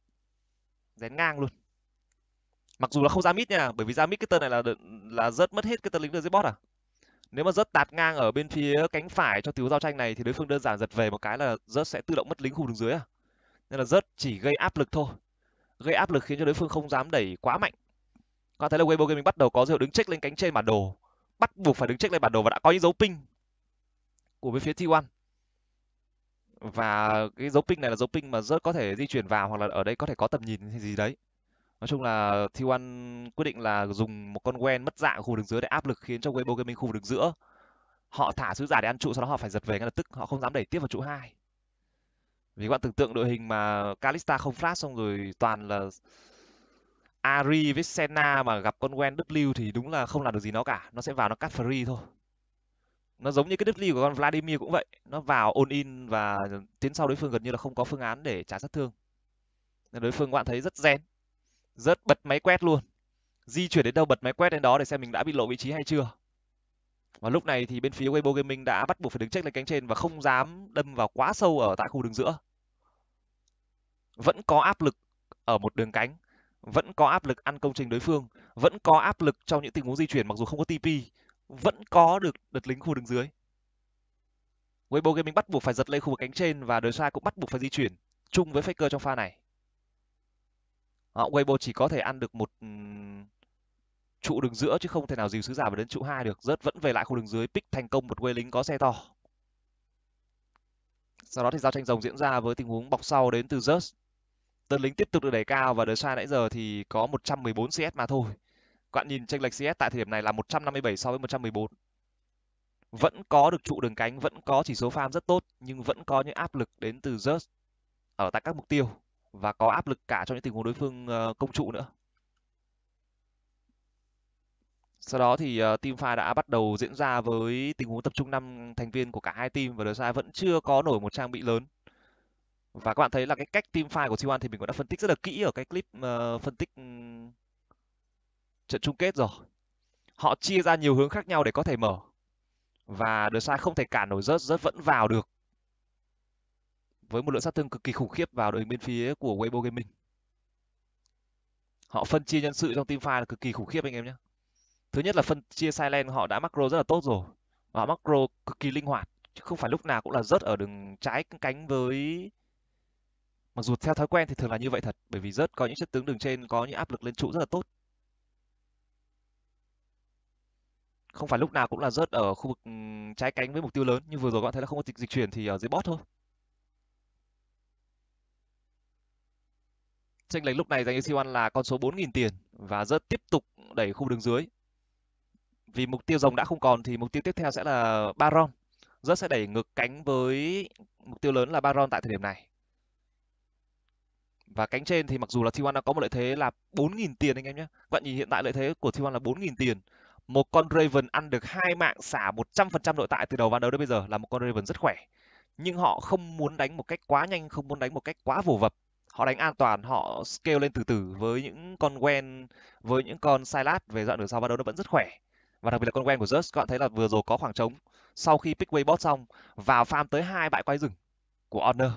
Rén ngang luôn. Mặc dù là không ra mid nha, bởi vì ra mid cái tên này là là Just mất hết cái tên lính dưới bot à. Nếu mà Just tạt ngang ở bên phía cánh phải cho tiểu giao tranh này thì đối phương đơn giản giật về một cái là Just sẽ tự động mất lính khu đường dưới à. Nên là Just chỉ gây áp lực thôi. Gây áp lực khiến cho đối phương không dám đẩy quá mạnh. Các bạn thấy là Weibo Gaming bắt đầu có dấu đứng check lên cánh trên bản đồ bắt buộc phải đứng check lên bản đồ và đã có những dấu ping của bên phía T1 và cái dấu ping này là dấu ping mà rất có thể di chuyển vào hoặc là ở đây có thể có tầm nhìn hay gì đấy nói chung là T1 quyết định là dùng một con quen mất dạng khu vực giữa để áp lực khiến cho Weibo Gaming khu vực giữa họ thả sứ giả để ăn trụ sau đó họ phải giật về ngay lập tức họ không dám đẩy tiếp vào trụ hai vì các bạn tưởng tượng đội hình mà Kalista không flash xong rồi toàn là Ari với Senna mà gặp con quen W thì đúng là không làm được gì nó cả nó sẽ vào nó cắt free thôi nó giống như cái đứt ly của con Vladimir cũng vậy nó vào ôn in và tiến sau đối phương gần như là không có phương án để trả sát thương đối phương các bạn thấy rất zen rất bật máy quét luôn di chuyển đến đâu bật máy quét đến đó để xem mình đã bị lộ vị trí hay chưa và lúc này thì bên phía Weibo Gaming đã bắt buộc phải đứng check lên cánh trên và không dám đâm vào quá sâu ở tại khu đường giữa vẫn có áp lực ở một đường cánh vẫn có áp lực ăn công trình đối phương vẫn có áp lực trong những tình huống di chuyển mặc dù không có TP vẫn có được đợt lính khu vực đứng dưới Weibo Gaming bắt buộc phải giật lên khu vực cánh trên và đời sai cũng bắt buộc phải di chuyển chung với Faker trong pha này. Họ Weibo chỉ có thể ăn được một ừ, trụ đường giữa chứ không thể nào dìu sứ giả vào đến trụ hai được. Rớt vẫn về lại khu đường dưới, pick thành công một quê lính có xe to. Sau đó thì giao tranh rồng diễn ra với tình huống bọc sau đến từ Rớt. Tân lính tiếp tục được đẩy cao và đời sai nãy giờ thì có 114 CS mà thôi. Các bạn nhìn chênh lệch CS tại thời điểm này là 157 so với 114. Vẫn có được trụ đường cánh, vẫn có chỉ số farm rất tốt, nhưng vẫn có những áp lực đến từ Just ở tại các mục tiêu và có áp lực cả cho những tình huống đối phương ờ, công trụ nữa. Sau đó thì ờ, team pha đã bắt đầu diễn ra với tình huống tập trung 5 thành viên của cả hai team và DSi vẫn chưa có nổi một trang bị lớn. Và các bạn thấy là cái cách team pha của T1 thì mình cũng đã phân tích rất là kỹ ở cái clip uh, phân tích trận chung kết rồi họ chia ra nhiều hướng khác nhau để có thể mở và đứa sai không thể cản nổi rớt rớt vẫn vào được với một lượng sát thương cực kỳ khủng khiếp vào đội bên phía của Weibo Gaming họ phân chia nhân sự trong team fight là cực kỳ khủng khiếp anh em nhé thứ nhất là phân chia silent họ đã macro rất là tốt rồi và macro cực kỳ linh hoạt chứ không phải lúc nào cũng là rớt ở đường trái cánh với mặc dù theo thói quen thì thường là như vậy thật bởi vì rớt có những chất tướng đường trên có những áp lực lên trụ rất là tốt không phải lúc nào cũng là rớt ở khu vực ừ, trái cánh với mục tiêu lớn như vừa rồi các bạn thấy là không có dịch dịch chuyển thì ở dưới bot thôi Tranh lệch lúc này dành cho C1 là con số 4.000 tiền và rớt tiếp tục đẩy khu đường dưới vì mục tiêu rồng đã không còn thì mục tiêu tiếp theo sẽ là Baron rớt sẽ đẩy ngược cánh với mục tiêu lớn là Baron tại thời điểm này và cánh trên thì mặc dù là T1 đã có một lợi thế là 4.000 tiền anh em nhé. Các bạn nhìn hiện tại lợi thế của T1 là 4.000 tiền một con Raven ăn được hai mạng xả 100% nội tại từ đầu ván đấu đến bây giờ là một con Raven rất khỏe nhưng họ không muốn đánh một cách quá nhanh không muốn đánh một cách quá vồ vập họ đánh an toàn họ scale lên từ từ với những con quen với những con silat về dọn đường sau ván đấu nó vẫn rất khỏe và đặc biệt là con quen của Just các bạn thấy là vừa rồi có khoảng trống sau khi pick way bot xong vào farm tới hai bãi quay rừng của Honor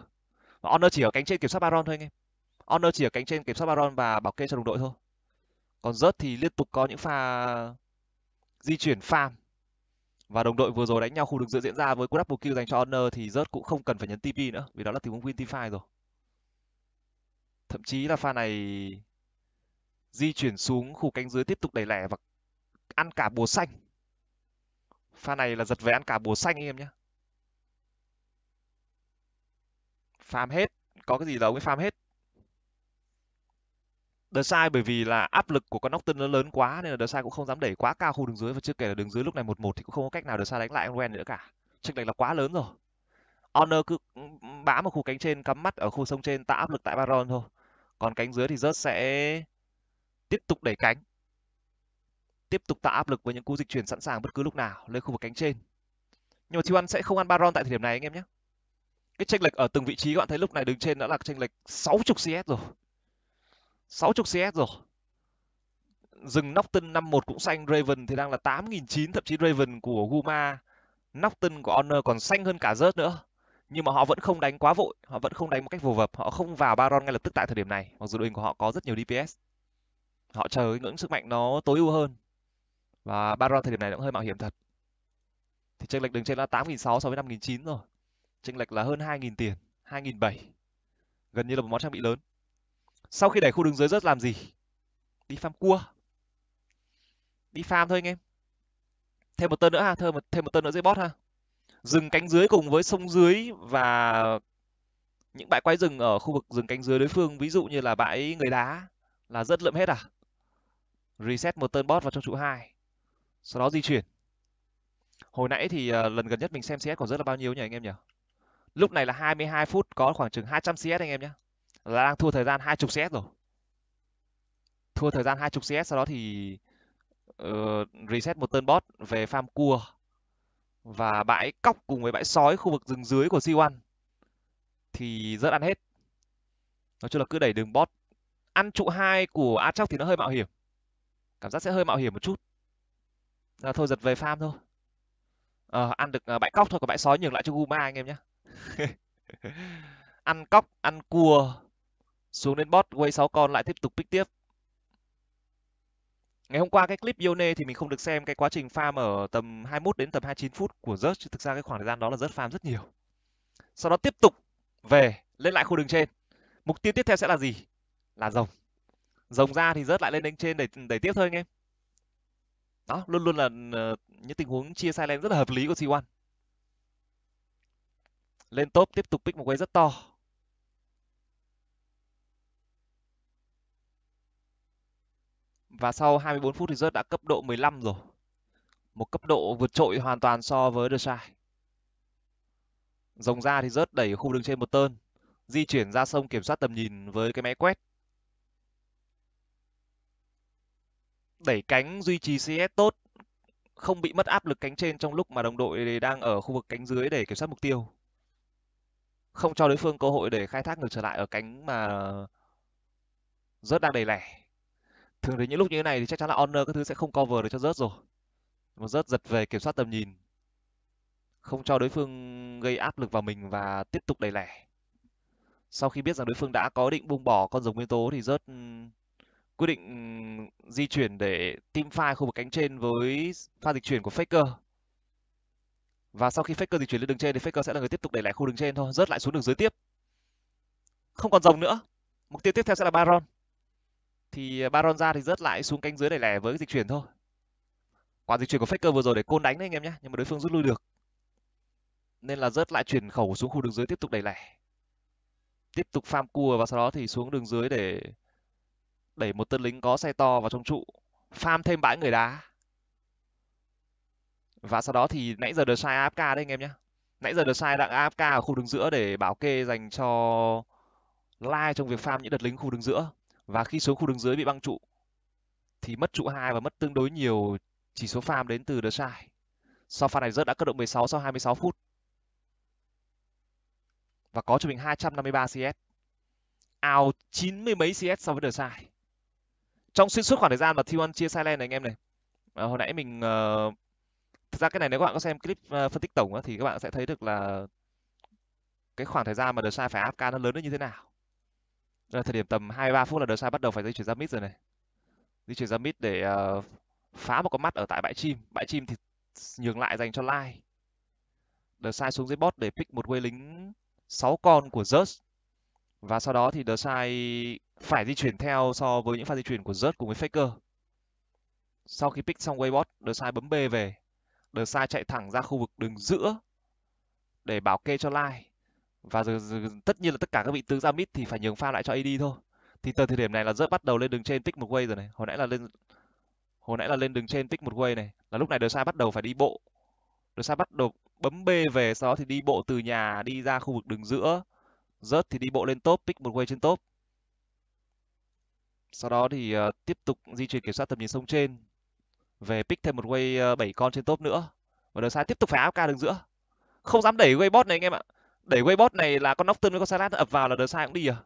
và Honor chỉ ở cánh trên kiểm soát Baron thôi anh em Honor chỉ ở cánh trên kiểm soát Baron và bảo kê cho đồng đội thôi còn rớt thì liên tục có những pha di chuyển farm và đồng đội vừa rồi đánh nhau khu được giữa diễn ra với cú double kill dành cho Honor thì rớt cũng không cần phải nhấn TP nữa vì đó là tình huống win t rồi. Thậm chí là pha này di chuyển xuống khu cánh dưới tiếp tục đẩy lẻ và ăn cả bùa xanh. Pha này là giật về ăn cả bùa xanh anh em nhé. Farm hết, có cái gì đâu mới farm hết. The Sai bởi vì là áp lực của con Nocturne nó lớn quá nên là The Sai cũng không dám đẩy quá cao khu đường dưới và chưa kể là đường dưới lúc này 1-1 thì cũng không có cách nào The Sai đánh lại Anwen nữa cả. Chênh lệch là quá lớn rồi. Honor cứ ừ, ừ, bám ở khu cánh trên cắm mắt ở khu sông trên tạo áp lực tại Baron thôi. Còn cánh dưới thì Rớt sẽ tiếp tục đẩy cánh. Tiếp tục tạo áp lực với những cú dịch chuyển sẵn sàng bất cứ lúc nào lên khu vực cánh trên. Nhưng mà Chiu sẽ không ăn Baron tại thời điểm này anh em nhé. Cái chênh lệch ở từng vị trí các bạn thấy lúc này đứng trên đã là chênh lệch 60 CS rồi. 60 CS rồi dừng Nocton 51 cũng xanh Raven thì đang là 8.900 thậm chí Raven của Guma Nocton của Honor còn xanh hơn cả rớt nữa nhưng mà họ vẫn không đánh quá vội họ vẫn không đánh một cách vồ vập họ không vào Baron ngay lập tức tại thời điểm này mặc dù đội hình của họ có rất nhiều DPS họ chờ cái ngưỡng sức mạnh nó tối ưu hơn và Baron thời điểm này cũng hơi mạo hiểm thật thì chênh lệch đứng trên là 8.600 so với 5.900 rồi chênh lệch là hơn 2.000 tiền 2.700 gần như là một món trang bị lớn sau khi đẩy khu đứng dưới rất làm gì đi farm cua đi farm thôi anh em thêm một tên nữa ha thêm một thêm một tên nữa dưới bot ha dừng cánh dưới cùng với sông dưới và những bãi quay rừng ở khu vực rừng cánh dưới đối phương ví dụ như là bãi người đá là rất lượm hết à reset một tơn bot vào trong trụ hai sau đó di chuyển hồi nãy thì ờ, lần gần nhất mình xem CS còn rất là bao nhiêu nhỉ anh em nhỉ lúc này là 22 phút có khoảng chừng 200 CS anh em nhé là đang thua thời gian 20 CS rồi thua thời gian 20 CS sau đó thì uh, reset một turn bot về farm cua và bãi cóc cùng với bãi sói khu vực rừng dưới của C1 thì rất ăn hết nói chung là cứ đẩy đường bot ăn trụ hai của Atrox thì nó hơi mạo hiểm cảm giác sẽ hơi mạo hiểm một chút là thôi giật về farm thôi à, ăn được ờ, bãi cóc thôi còn bãi sói nhường lại cho Guma anh em nhé (laughs) ăn cóc ăn cua xuống đến bot, quay 6 con lại tiếp tục pick tiếp. Ngày hôm qua cái clip Yone thì mình không được xem cái quá trình farm ở tầm 21 đến tầm 29 phút của Rớt. Chứ thực ra cái khoảng thời gian đó là Rớt farm rất nhiều. Sau đó tiếp tục về, lên lại khu đường trên. Mục tiêu tiếp theo sẽ là gì? Là rồng. Rồng ra thì Rớt lại lên đánh trên để để tiếp thôi anh em. Đó, luôn luôn là ờ, những tình huống chia sai lem rất là hợp lý của C1. Lên top tiếp tục pick một quay rất to. và sau 24 phút thì rớt đã cấp độ 15 rồi một cấp độ vượt trội hoàn toàn so với The Shire rồng ra thì rớt đẩy khu đường trên một tơn di chuyển ra sông kiểm soát tầm nhìn với cái máy quét đẩy cánh duy trì CS tốt không bị mất áp lực cánh trên trong lúc mà đồng đội đang ở khu vực cánh dưới để kiểm soát mục tiêu không cho đối phương cơ hội để khai thác ngược trở lại ở cánh mà rớt đang đầy lẻ thường đến những lúc như thế này thì chắc chắn là honor các thứ sẽ không cover được cho rớt rồi một rớt giật về kiểm soát tầm nhìn không cho đối phương gây áp lực vào mình và tiếp tục đẩy lẻ sau khi biết rằng đối phương đã có định buông bỏ con rồng nguyên tố thì rớt ừ, quyết định ừ, di chuyển để team pha khu vực cánh trên với pha dịch chuyển của faker và sau khi faker dịch chuyển lên đường trên thì faker sẽ là người tiếp tục đẩy lại khu đường trên thôi rớt lại xuống đường dưới tiếp không còn rồng nữa mục tiêu tiếp theo sẽ là baron thì Baron ra thì rớt lại xuống canh dưới để lẻ với cái dịch chuyển thôi. Quả dịch chuyển của Faker vừa rồi để côn đánh đấy anh em nhé, nhưng mà đối phương rút lui được. Nên là rớt lại chuyển khẩu xuống khu đường dưới tiếp tục đẩy lẻ. Tiếp tục farm cua và sau đó thì xuống đường dưới để đẩy một tân lính có xe to vào trong trụ, farm thêm bãi người đá. Và sau đó thì nãy giờ được Sai AFK đấy anh em nhé. Nãy giờ được Sai đang AFK ở khu đường giữa để bảo kê dành cho Lai trong việc farm những đợt lính khu đường giữa và khi số khu đứng dưới bị băng trụ thì mất trụ 2 và mất tương đối nhiều chỉ số farm đến từ The Shire. Sau pha này rớt đã cơ độ 16 sau 26 phút. Và có cho mình 253 CS. Out 90 mấy CS so với The Shire. Trong xuyên suốt khoảng thời gian mà T1 chia silent này anh em này. À, hồi nãy mình uh, ờ, thực ra cái này nếu các bạn có xem clip uh, phân tích tổng á, thì các bạn sẽ thấy được là cái khoảng thời gian mà The Shire phải AFK nó lớn đến như thế nào là thời điểm tầm 2-3 phút là Đờ Sai bắt đầu phải di chuyển ra mid rồi này. Di chuyển ra mid để uh, phá một con mắt ở tại bãi chim. Bãi chim thì nhường lại dành cho Lai. Đờ Sai xuống dưới bot để pick một quê lính 6 con của Zeus. Và sau đó thì Đờ Sai phải di chuyển theo so với những pha di chuyển của Zeus cùng với Faker. Sau khi pick xong waybot, The Sai bấm B về. The Sai chạy thẳng ra khu vực đường giữa để bảo kê cho Lai và giờ, giờ, tất nhiên là tất cả các vị tướng ra mid thì phải nhường pha lại cho AD thôi thì từ thời điểm này là rớt bắt đầu lên đường trên pick một way rồi này hồi nãy là lên hồi nãy là lên đường trên pick một way này là lúc này đờ sa bắt đầu phải đi bộ đờ sa bắt đầu bấm B về sau đó thì đi bộ từ nhà đi ra khu vực đường giữa rớt thì đi bộ lên top pick một way trên top sau đó thì uh, tiếp tục di chuyển kiểm soát tầm nhìn sông trên về pick thêm một way uh, ờ, 7 con trên top nữa và đờ sa tiếp tục phải áp ca đường giữa không dám đẩy way bot này anh em ạ đẩy waybot này là con nocturne với con salad ập vào là đờ sai cũng đi à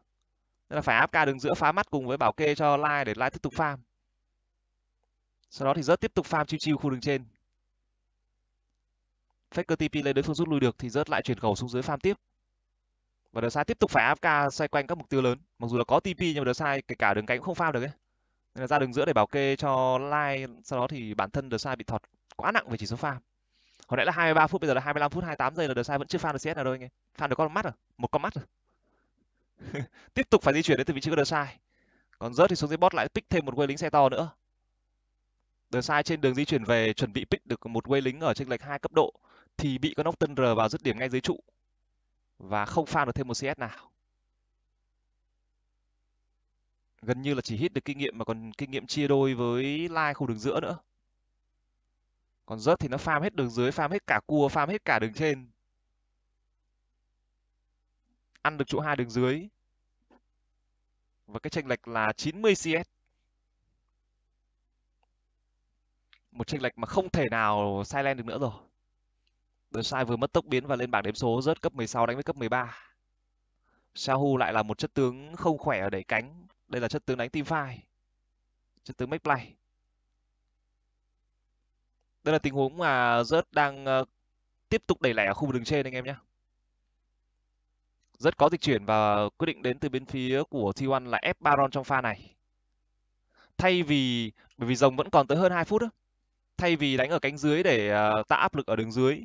nên là phải áp ca đường giữa phá mắt cùng với bảo kê cho lai để lai tiếp tục farm sau đó thì rớt tiếp tục farm chiêu chiêu khu đường trên Faker TP lên đối phương rút lui được thì rớt lại chuyển cầu xuống dưới farm tiếp. Và Đờ Sai tiếp tục phải AFK xoay quanh các mục tiêu lớn. Mặc dù là có TP nhưng mà Đờ Sai kể cả đường cánh cũng không farm được ấy. Nên là ra đường giữa để bảo kê cho Lai, sau đó thì bản thân Đờ Sai bị thọt quá nặng về chỉ số farm hồi nãy là 23 phút bây giờ là 25 phút 28 giây là The Sai vẫn chưa fan được CS nào đâu anh em fan được con mắt rồi à? một con mắt rồi à? (laughs) tiếp tục phải di chuyển đến từ vị trí của The Sai còn rớt thì xuống dưới bot lại pick thêm một quay lính xe to nữa The Sai trên đường di chuyển về chuẩn bị pick được một quay lính ở trên lệch hai cấp độ thì bị con ốc tân R vào dứt điểm ngay dưới trụ và không fan được thêm một CS nào gần như là chỉ hít được kinh nghiệm mà còn kinh nghiệm chia đôi với lai khu đường giữa nữa còn rớt thì nó farm hết đường dưới farm hết cả cua farm hết cả đường trên ăn được chỗ hai đường dưới và cái chênh lệch là 90 CS một chênh lệch mà không thể nào sai lên được nữa rồi The sai vừa mất tốc biến và lên bảng đếm số rớt cấp 16 đánh với cấp 13 Sahu lại là một chất tướng không khỏe ở đẩy cánh đây là chất tướng đánh team fight chất tướng make play đây là tình huống mà rớt đang ờ, tiếp tục đẩy lẻ ở khu vực đường trên anh em nhé. Rất có dịch chuyển và quyết định đến từ bên phía của T1 là ép Baron trong pha này. Thay vì bởi vì rồng vẫn còn tới hơn 2 phút đó. Thay vì đánh ở cánh dưới để ờ, tạo áp lực ở đường dưới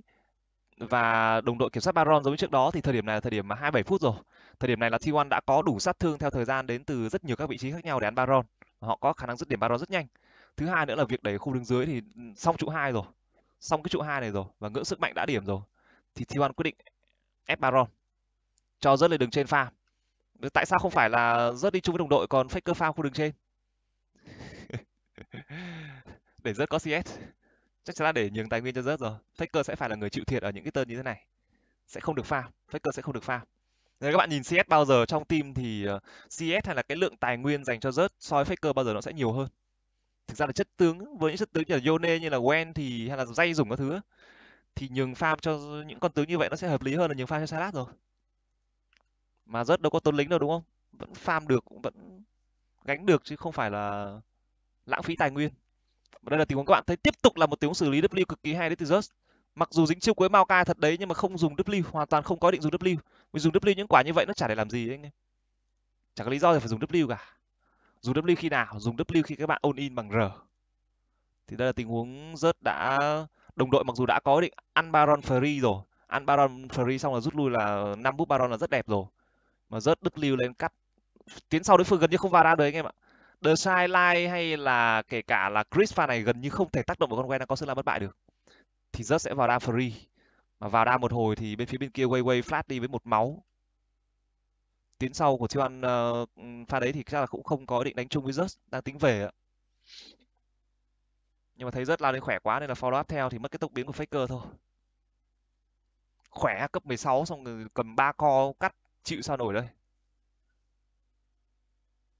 và đồng đội kiểm soát Baron giống như trước đó thì thời điểm này là thời điểm mà 27 phút rồi. Thời điểm này là T1 đã có đủ sát thương theo thời gian đến từ rất nhiều các vị trí khác nhau để ăn Baron. Họ có khả năng dứt điểm Baron rất nhanh thứ hai nữa là việc đẩy khu đứng dưới thì ừ, xong trụ hai rồi xong cái trụ hai này rồi và ngưỡng sức mạnh đã điểm rồi thì t quyết định ép Baron cho rớt lên đường trên pha. tại sao không phải là rớt đi chung với đồng đội còn Faker pha khu đường trên (laughs) để rớt có CS chắc chắn là để nhường tài nguyên cho rớt rồi Faker sẽ phải là người chịu thiệt ở những cái tên như thế này sẽ không được pha, Faker sẽ không được pha. nên các bạn nhìn CS bao giờ trong team thì ờ, CS hay là cái lượng tài nguyên dành cho rớt so với Faker bao giờ nó sẽ nhiều hơn thực ra là chất tướng với những chất tướng như là Yone như là Wen thì hay là dây dùng các thứ thì nhường farm cho những con tướng như vậy nó sẽ hợp lý hơn là nhường farm cho Salad rồi mà rất đâu có tốn lính đâu đúng không vẫn farm được cũng vẫn gánh được chứ không phải là lãng phí tài nguyên và đây là tình huống các bạn thấy tiếp tục là một tình huống xử lý W cực kỳ hay đấy từ Just mặc dù dính chiêu cuối Mao Cai thật đấy nhưng mà không dùng W hoàn toàn không có định dùng W vì dùng W những quả như vậy nó chả để làm gì đấy anh em chẳng có lý do gì phải dùng W cả Dùng W khi nào? Dùng W khi các bạn ôn in bằng R. Thì đây là tình huống rớt đã đồng đội mặc dù đã có định ăn Baron Free rồi, ăn Baron Free xong là rút lui là năm bút Baron là rất đẹp rồi. Mà rớt W lên cắt tiến sau đối phương gần như không vào ra đấy anh em ạ. The Sideline hay là kể cả là Chris pha này gần như không thể tác động vào con đang có sức lao bất bại được. Thì rất sẽ vào ra free. Mà vào ra một hồi thì bên phía bên kia Wayway flat đi với một máu tiến sau của Siêu An uh, pha đấy thì chắc là cũng không có định đánh chung với Rớt đang tính về ạ nhưng mà thấy Rớt lao lên khỏe quá nên là follow up theo thì mất cái tốc biến của Faker thôi khỏe cấp 16 xong rồi cầm ba co cắt chịu sao nổi đây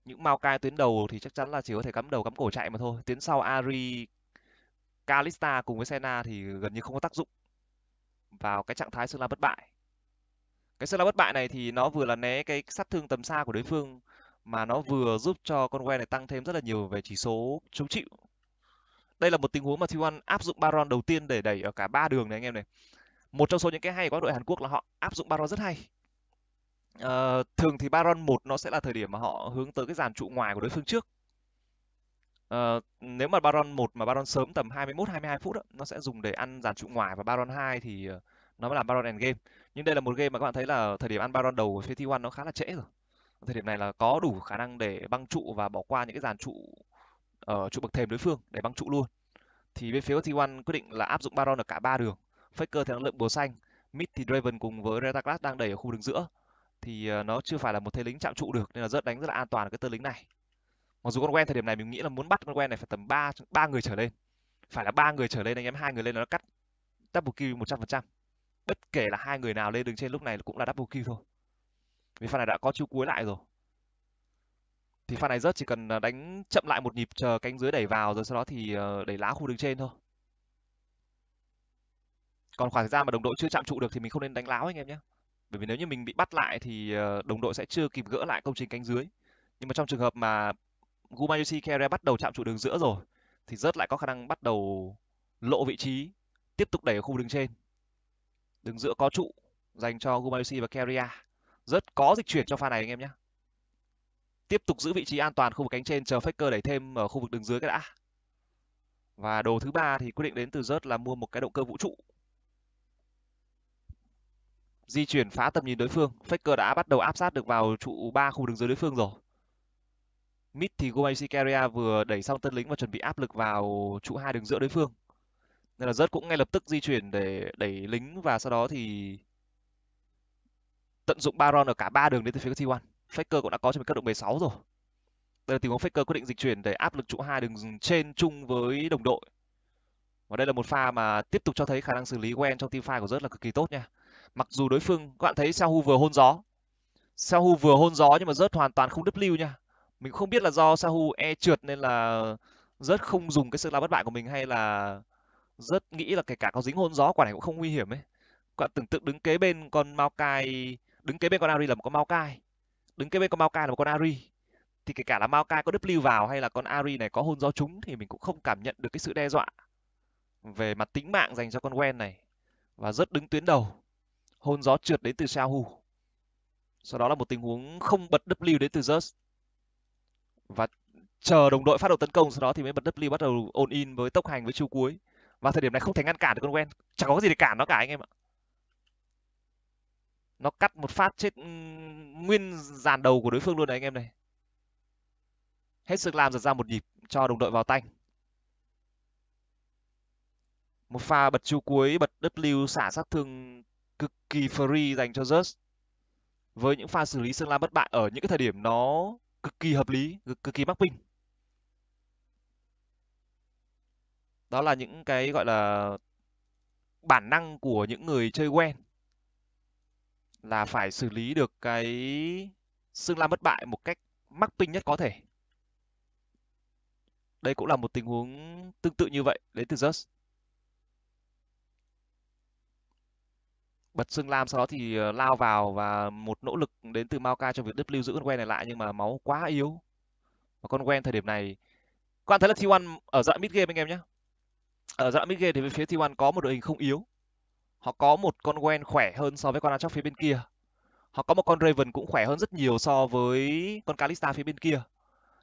những mau cai tuyến đầu thì chắc chắn là chỉ có thể cắm đầu cắm cổ chạy mà thôi tuyến sau Ari Kalista cùng với Senna thì gần như không có tác dụng vào cái trạng thái Sương La bất bại cái sơ lao bất bại này thì nó vừa là né cái sát thương tầm xa của đối phương mà nó vừa giúp cho con que này tăng thêm rất là nhiều về chỉ số chống chịu đây là một tình huống mà T1 áp dụng Baron đầu tiên để đẩy ở cả ba đường này anh em này một trong số những cái hay của đội Hàn Quốc là họ áp dụng Baron rất hay à, thường thì Baron một nó sẽ là thời điểm mà họ hướng tới cái dàn trụ ngoài của đối phương trước à, nếu mà Baron một mà Baron sớm tầm 21 22 phút đó, nó sẽ dùng để ăn dàn trụ ngoài và Baron 2 thì ờ, nó mới làm Baron Endgame nhưng đây là một game mà các bạn thấy là thời điểm ăn Baron đầu của phía T1 nó khá là trễ rồi thời điểm này là có đủ khả năng để băng trụ và bỏ qua những cái dàn trụ ở ờ, uh, trụ bậc thềm đối phương để băng trụ luôn thì bên phía T1 quyết định là áp dụng Baron ở cả ba đường Faker thì đang lượm bùa xanh mid thì Draven cùng với Retaclass đang đẩy ở khu đường giữa thì ờ, nó chưa phải là một thế lính chạm trụ được nên là rất đánh rất là an toàn ở cái tơ lính này mặc dù con quen thời điểm này mình nghĩ là muốn bắt con quen này phải tầm ba ba người trở lên phải là ba người trở lên anh em hai người lên là nó cắt double kill một trăm phần trăm bất kể là hai người nào lên đứng trên lúc này cũng là double kill thôi vì pha này đã có chiêu cuối lại rồi thì pha này rớt chỉ cần ờ, đánh chậm lại một nhịp chờ cánh dưới đẩy vào rồi sau đó thì ờ, đẩy lá khu đường trên thôi còn khoảng thời gian mà đồng đội chưa chạm trụ được thì mình không nên đánh láo anh em nhé bởi vì nếu như mình bị bắt lại thì ờ, đồng đội sẽ chưa kịp gỡ lại công trình cánh dưới nhưng mà trong trường hợp mà Gumayushi Kere bắt đầu chạm trụ đường giữa rồi thì rớt lại có khả năng bắt đầu lộ vị trí tiếp tục đẩy ở khu đường trên Đường giữa có trụ dành cho Gumayusi và Keria. Rất có dịch chuyển cho pha này anh em nhé. Tiếp tục giữ vị trí an toàn khu vực cánh trên chờ Faker đẩy thêm ở khu vực đường dưới cái đã. Và đồ thứ ba thì quyết định đến từ rớt là mua một cái động cơ vũ trụ. Di chuyển phá tầm nhìn đối phương, Faker đã bắt đầu áp sát được vào trụ 3 khu đường dưới đối phương rồi. Mid thì Gomez Sicaria vừa đẩy xong tân lính và chuẩn bị áp lực vào trụ hai đường giữa đối phương nên là rớt cũng ngay lập tức di chuyển để đẩy lính và sau đó thì tận dụng Baron ở cả ba đường đến từ phía T1. Faker cũng đã có cho mình cấp độ 16 rồi. Đây là tình huống Faker quyết định dịch chuyển để áp lực trụ hai đường trên chung với đồng đội. Và đây là một pha mà tiếp tục cho thấy khả năng xử lý quen trong team fight của rớt là cực kỳ tốt nha. Mặc dù đối phương các bạn thấy Sahu vừa hôn gió. Sahu vừa hôn gió nhưng mà rớt hoàn toàn không W nha. Mình không biết là do Sahu e trượt nên là rớt không dùng cái sự la bất bại của mình hay là rất nghĩ là kể cả có dính hôn gió quả này cũng không nguy hiểm ấy bạn tưởng tượng đứng kế bên con mao cai đứng kế bên con ari là một con mao cai đứng kế bên con mao cai là một con ari thì kể cả là mao cai có W vào hay là con ari này có hôn gió chúng thì mình cũng không cảm nhận được cái sự đe dọa về mặt tính mạng dành cho con Wen này và rất đứng tuyến đầu. Hôn gió trượt đến từ Xiaohu. Sau đó là một tình huống không bật W đến từ Zeus. Và chờ đồng đội phát đầu tấn công sau đó thì mới bật W bắt đầu ôn in với tốc hành với chu cuối và thời điểm này không thể ngăn cản được con quen chẳng có gì để cản nó cả anh em ạ nó cắt một phát chết ừ, nguyên dàn đầu của đối phương luôn này anh em này hết sức làm giật ra một nhịp cho đồng đội vào tanh một pha bật chu cuối bật đất lưu xả sát thương cực kỳ free dành cho Zeus, với những pha xử lý Sơn La bất bại ở những cái thời điểm nó cực kỳ hợp lý cực, cực kỳ mắc binh đó là những cái gọi là bản năng của những người chơi quen là phải xử lý được cái xương la bất bại một cách mắc pinh nhất có thể đây cũng là một tình huống tương tự như vậy đến từ Just. Bật xương lam sau đó thì ờ, lao vào và một nỗ lực đến từ ca cho việc đứt lưu giữ con quen này lại nhưng mà máu quá yếu. Và con quen thời điểm này các bạn thấy là T1 ở dạng mid game anh em nhé ở giai đoạn mid game thì bên phía T1 có một đội hình không yếu họ có một con Gwen khỏe hơn so với con Atrox phía bên kia họ có một con Raven cũng khỏe hơn rất nhiều so với con Kalista phía bên kia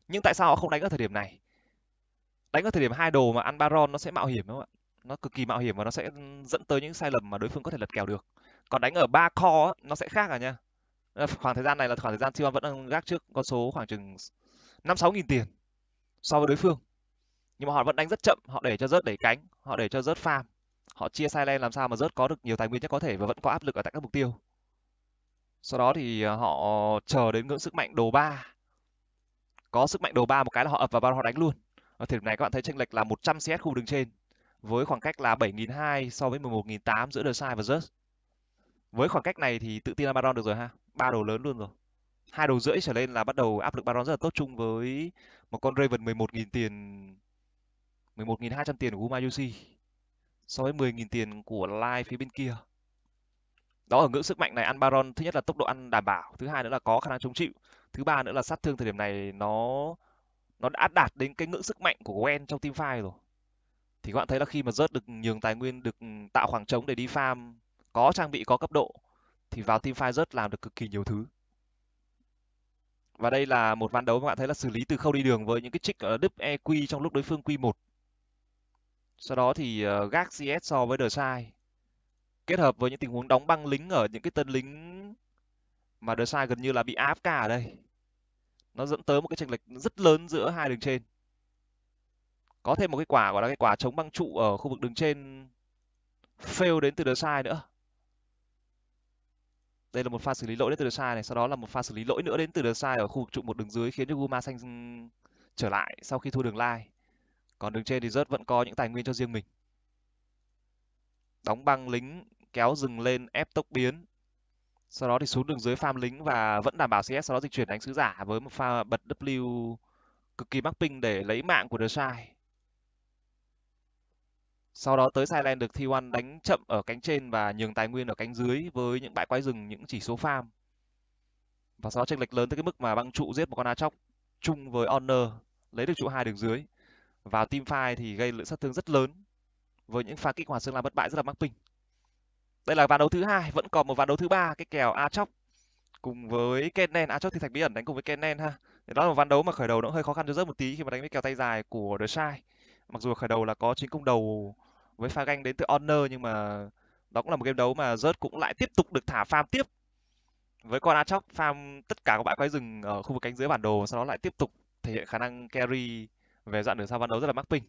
nhưng tại sao họ không đánh ở thời điểm này đánh ở thời điểm hai đồ mà ăn Baron nó sẽ mạo hiểm đúng không ạ nó cực kỳ mạo hiểm và nó sẽ dẫn tới những sai lầm mà đối phương có thể lật kèo được còn đánh ở ba kho nó sẽ khác à nha ờ, khoảng thời gian này là khoảng thời gian T1 vẫn đang gác trước con số khoảng chừng năm sáu nghìn tiền so với đối phương nhưng mà họ vẫn đánh rất chậm họ để cho rớt đẩy cánh họ để cho rớt farm họ chia sai silent làm sao mà rớt có được nhiều tài nguyên nhất có thể và vẫn có áp lực ở tại các mục tiêu sau đó thì à, họ chờ đến ngưỡng sức mạnh đồ ba có sức mạnh đồ ba một cái là họ ập vào ban họ đánh luôn ở thời điểm này các bạn thấy chênh lệch là 100 cs khu đường trên với khoảng cách là 7.200 so với 11.800 giữa The Sai và rớt. Với khoảng cách này thì tự tin là Baron được rồi ha. Ba đồ lớn luôn rồi. Hai đồ rưỡi trở lên là bắt đầu áp lực Baron rất là tốt chung với một con Raven 11.000 tiền 11.200 tiền của Umayushi so với 10.000 tiền của Lai phía bên kia. Đó ở ngưỡng sức mạnh này ăn Baron thứ nhất là tốc độ ăn đảm bảo, thứ hai nữa là có khả năng chống chịu, thứ ba nữa là sát thương thời điểm này nó nó đã đạt đến cái ngưỡng sức mạnh của Gwen trong team fight rồi. Thì các bạn thấy là khi mà rớt được nhường tài nguyên được tạo khoảng trống để đi farm, có trang bị có cấp độ thì vào team fight rớt làm được cực kỳ nhiều thứ. Và đây là một ván đấu các bạn thấy là xử lý từ khâu đi đường với những cái trích ở ờ, đứt EQ trong lúc đối phương Q1 sau đó thì ờ, gác CS so với The Sai. Kết hợp với những tình huống đóng băng lính ở những cái tân lính mà The Sai gần như là bị áp cả ở đây. Nó dẫn tới một cái chênh lệch rất lớn giữa hai đường trên. Có thêm một cái quả gọi là cái quả chống băng trụ ở khu vực đường trên fail đến từ The Sai nữa. Đây là một pha xử lý lỗi đến từ The Sai này, sau đó là một pha xử lý lỗi nữa đến từ The Sai ở khu vực trụ một đường dưới khiến cho Guma xanh trở lại sau khi thua đường lai còn đường trên thì rớt vẫn có những tài nguyên cho riêng mình đóng băng lính kéo rừng lên ép tốc biến sau đó thì xuống đường dưới farm lính và vẫn đảm bảo CS sau đó dịch chuyển đánh sứ giả với một pha bật W cực kỳ mắc ping để lấy mạng của The shy Sau đó tới Silent được T1 đánh chậm ở cánh trên và nhường tài nguyên ở cánh dưới với những bãi quái rừng, những chỉ số farm. Và sau đó chênh lệch lớn tới cái mức mà băng trụ giết một con A chóc chung với Honor lấy được trụ hai đường dưới vào team fight thì gây lượng sát thương rất lớn với những pha kích hoạt xương la bất bại rất là mắc ping đây là ván đấu thứ hai vẫn còn một ván đấu thứ ba cái kèo a chóc cùng với kenen a chóc thì thạch bí ẩn đánh cùng với kenen ha đó là một ván đấu mà khởi đầu nó hơi khó khăn cho rất một tí khi mà đánh với kèo tay dài của the sai mặc dù khởi đầu là có chính công đầu với pha ganh đến từ honor nhưng mà đó cũng là một game đấu mà rớt cũng lại tiếp tục được thả farm tiếp với con a chóc farm tất cả các bãi quái rừng ở khu vực cánh dưới bản đồ sau đó lại tiếp tục thể hiện khả năng carry về đoạn đường sau ván đấu rất là mắc ping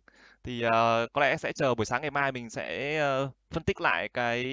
thì uh, có lẽ sẽ chờ buổi sáng ngày mai mình sẽ uh, phân tích lại cái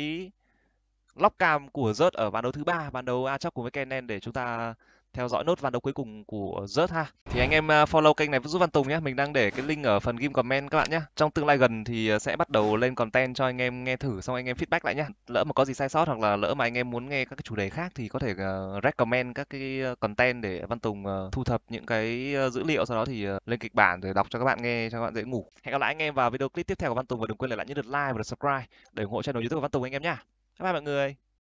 lóc cam của rớt ở ván đấu thứ ba ván đấu a chắc cùng với Kenen để chúng ta theo dõi nốt ván đấu cuối cùng của rớt ha thì anh em à, follow kênh này giúp văn tùng nhé mình đang để cái link ở phần ghim comment các bạn nhé trong tương lai gần thì à, sẽ bắt đầu lên content cho anh em nghe thử xong anh em feedback lại nhé lỡ mà có gì sai sót hoặc là lỡ mà anh em muốn nghe các cái chủ đề khác thì có thể à, recommend các cái content để văn tùng thu thập những cái dữ liệu sau đó thì lên kịch bản rồi đọc cho các bạn nghe cho các bạn dễ ngủ hẹn gặp lại anh em vào video clip tiếp theo của văn tùng và đừng quên để lại những lượt like và subscribe để ủng hộ channel youtube của văn tùng anh em nhá bye bye mọi người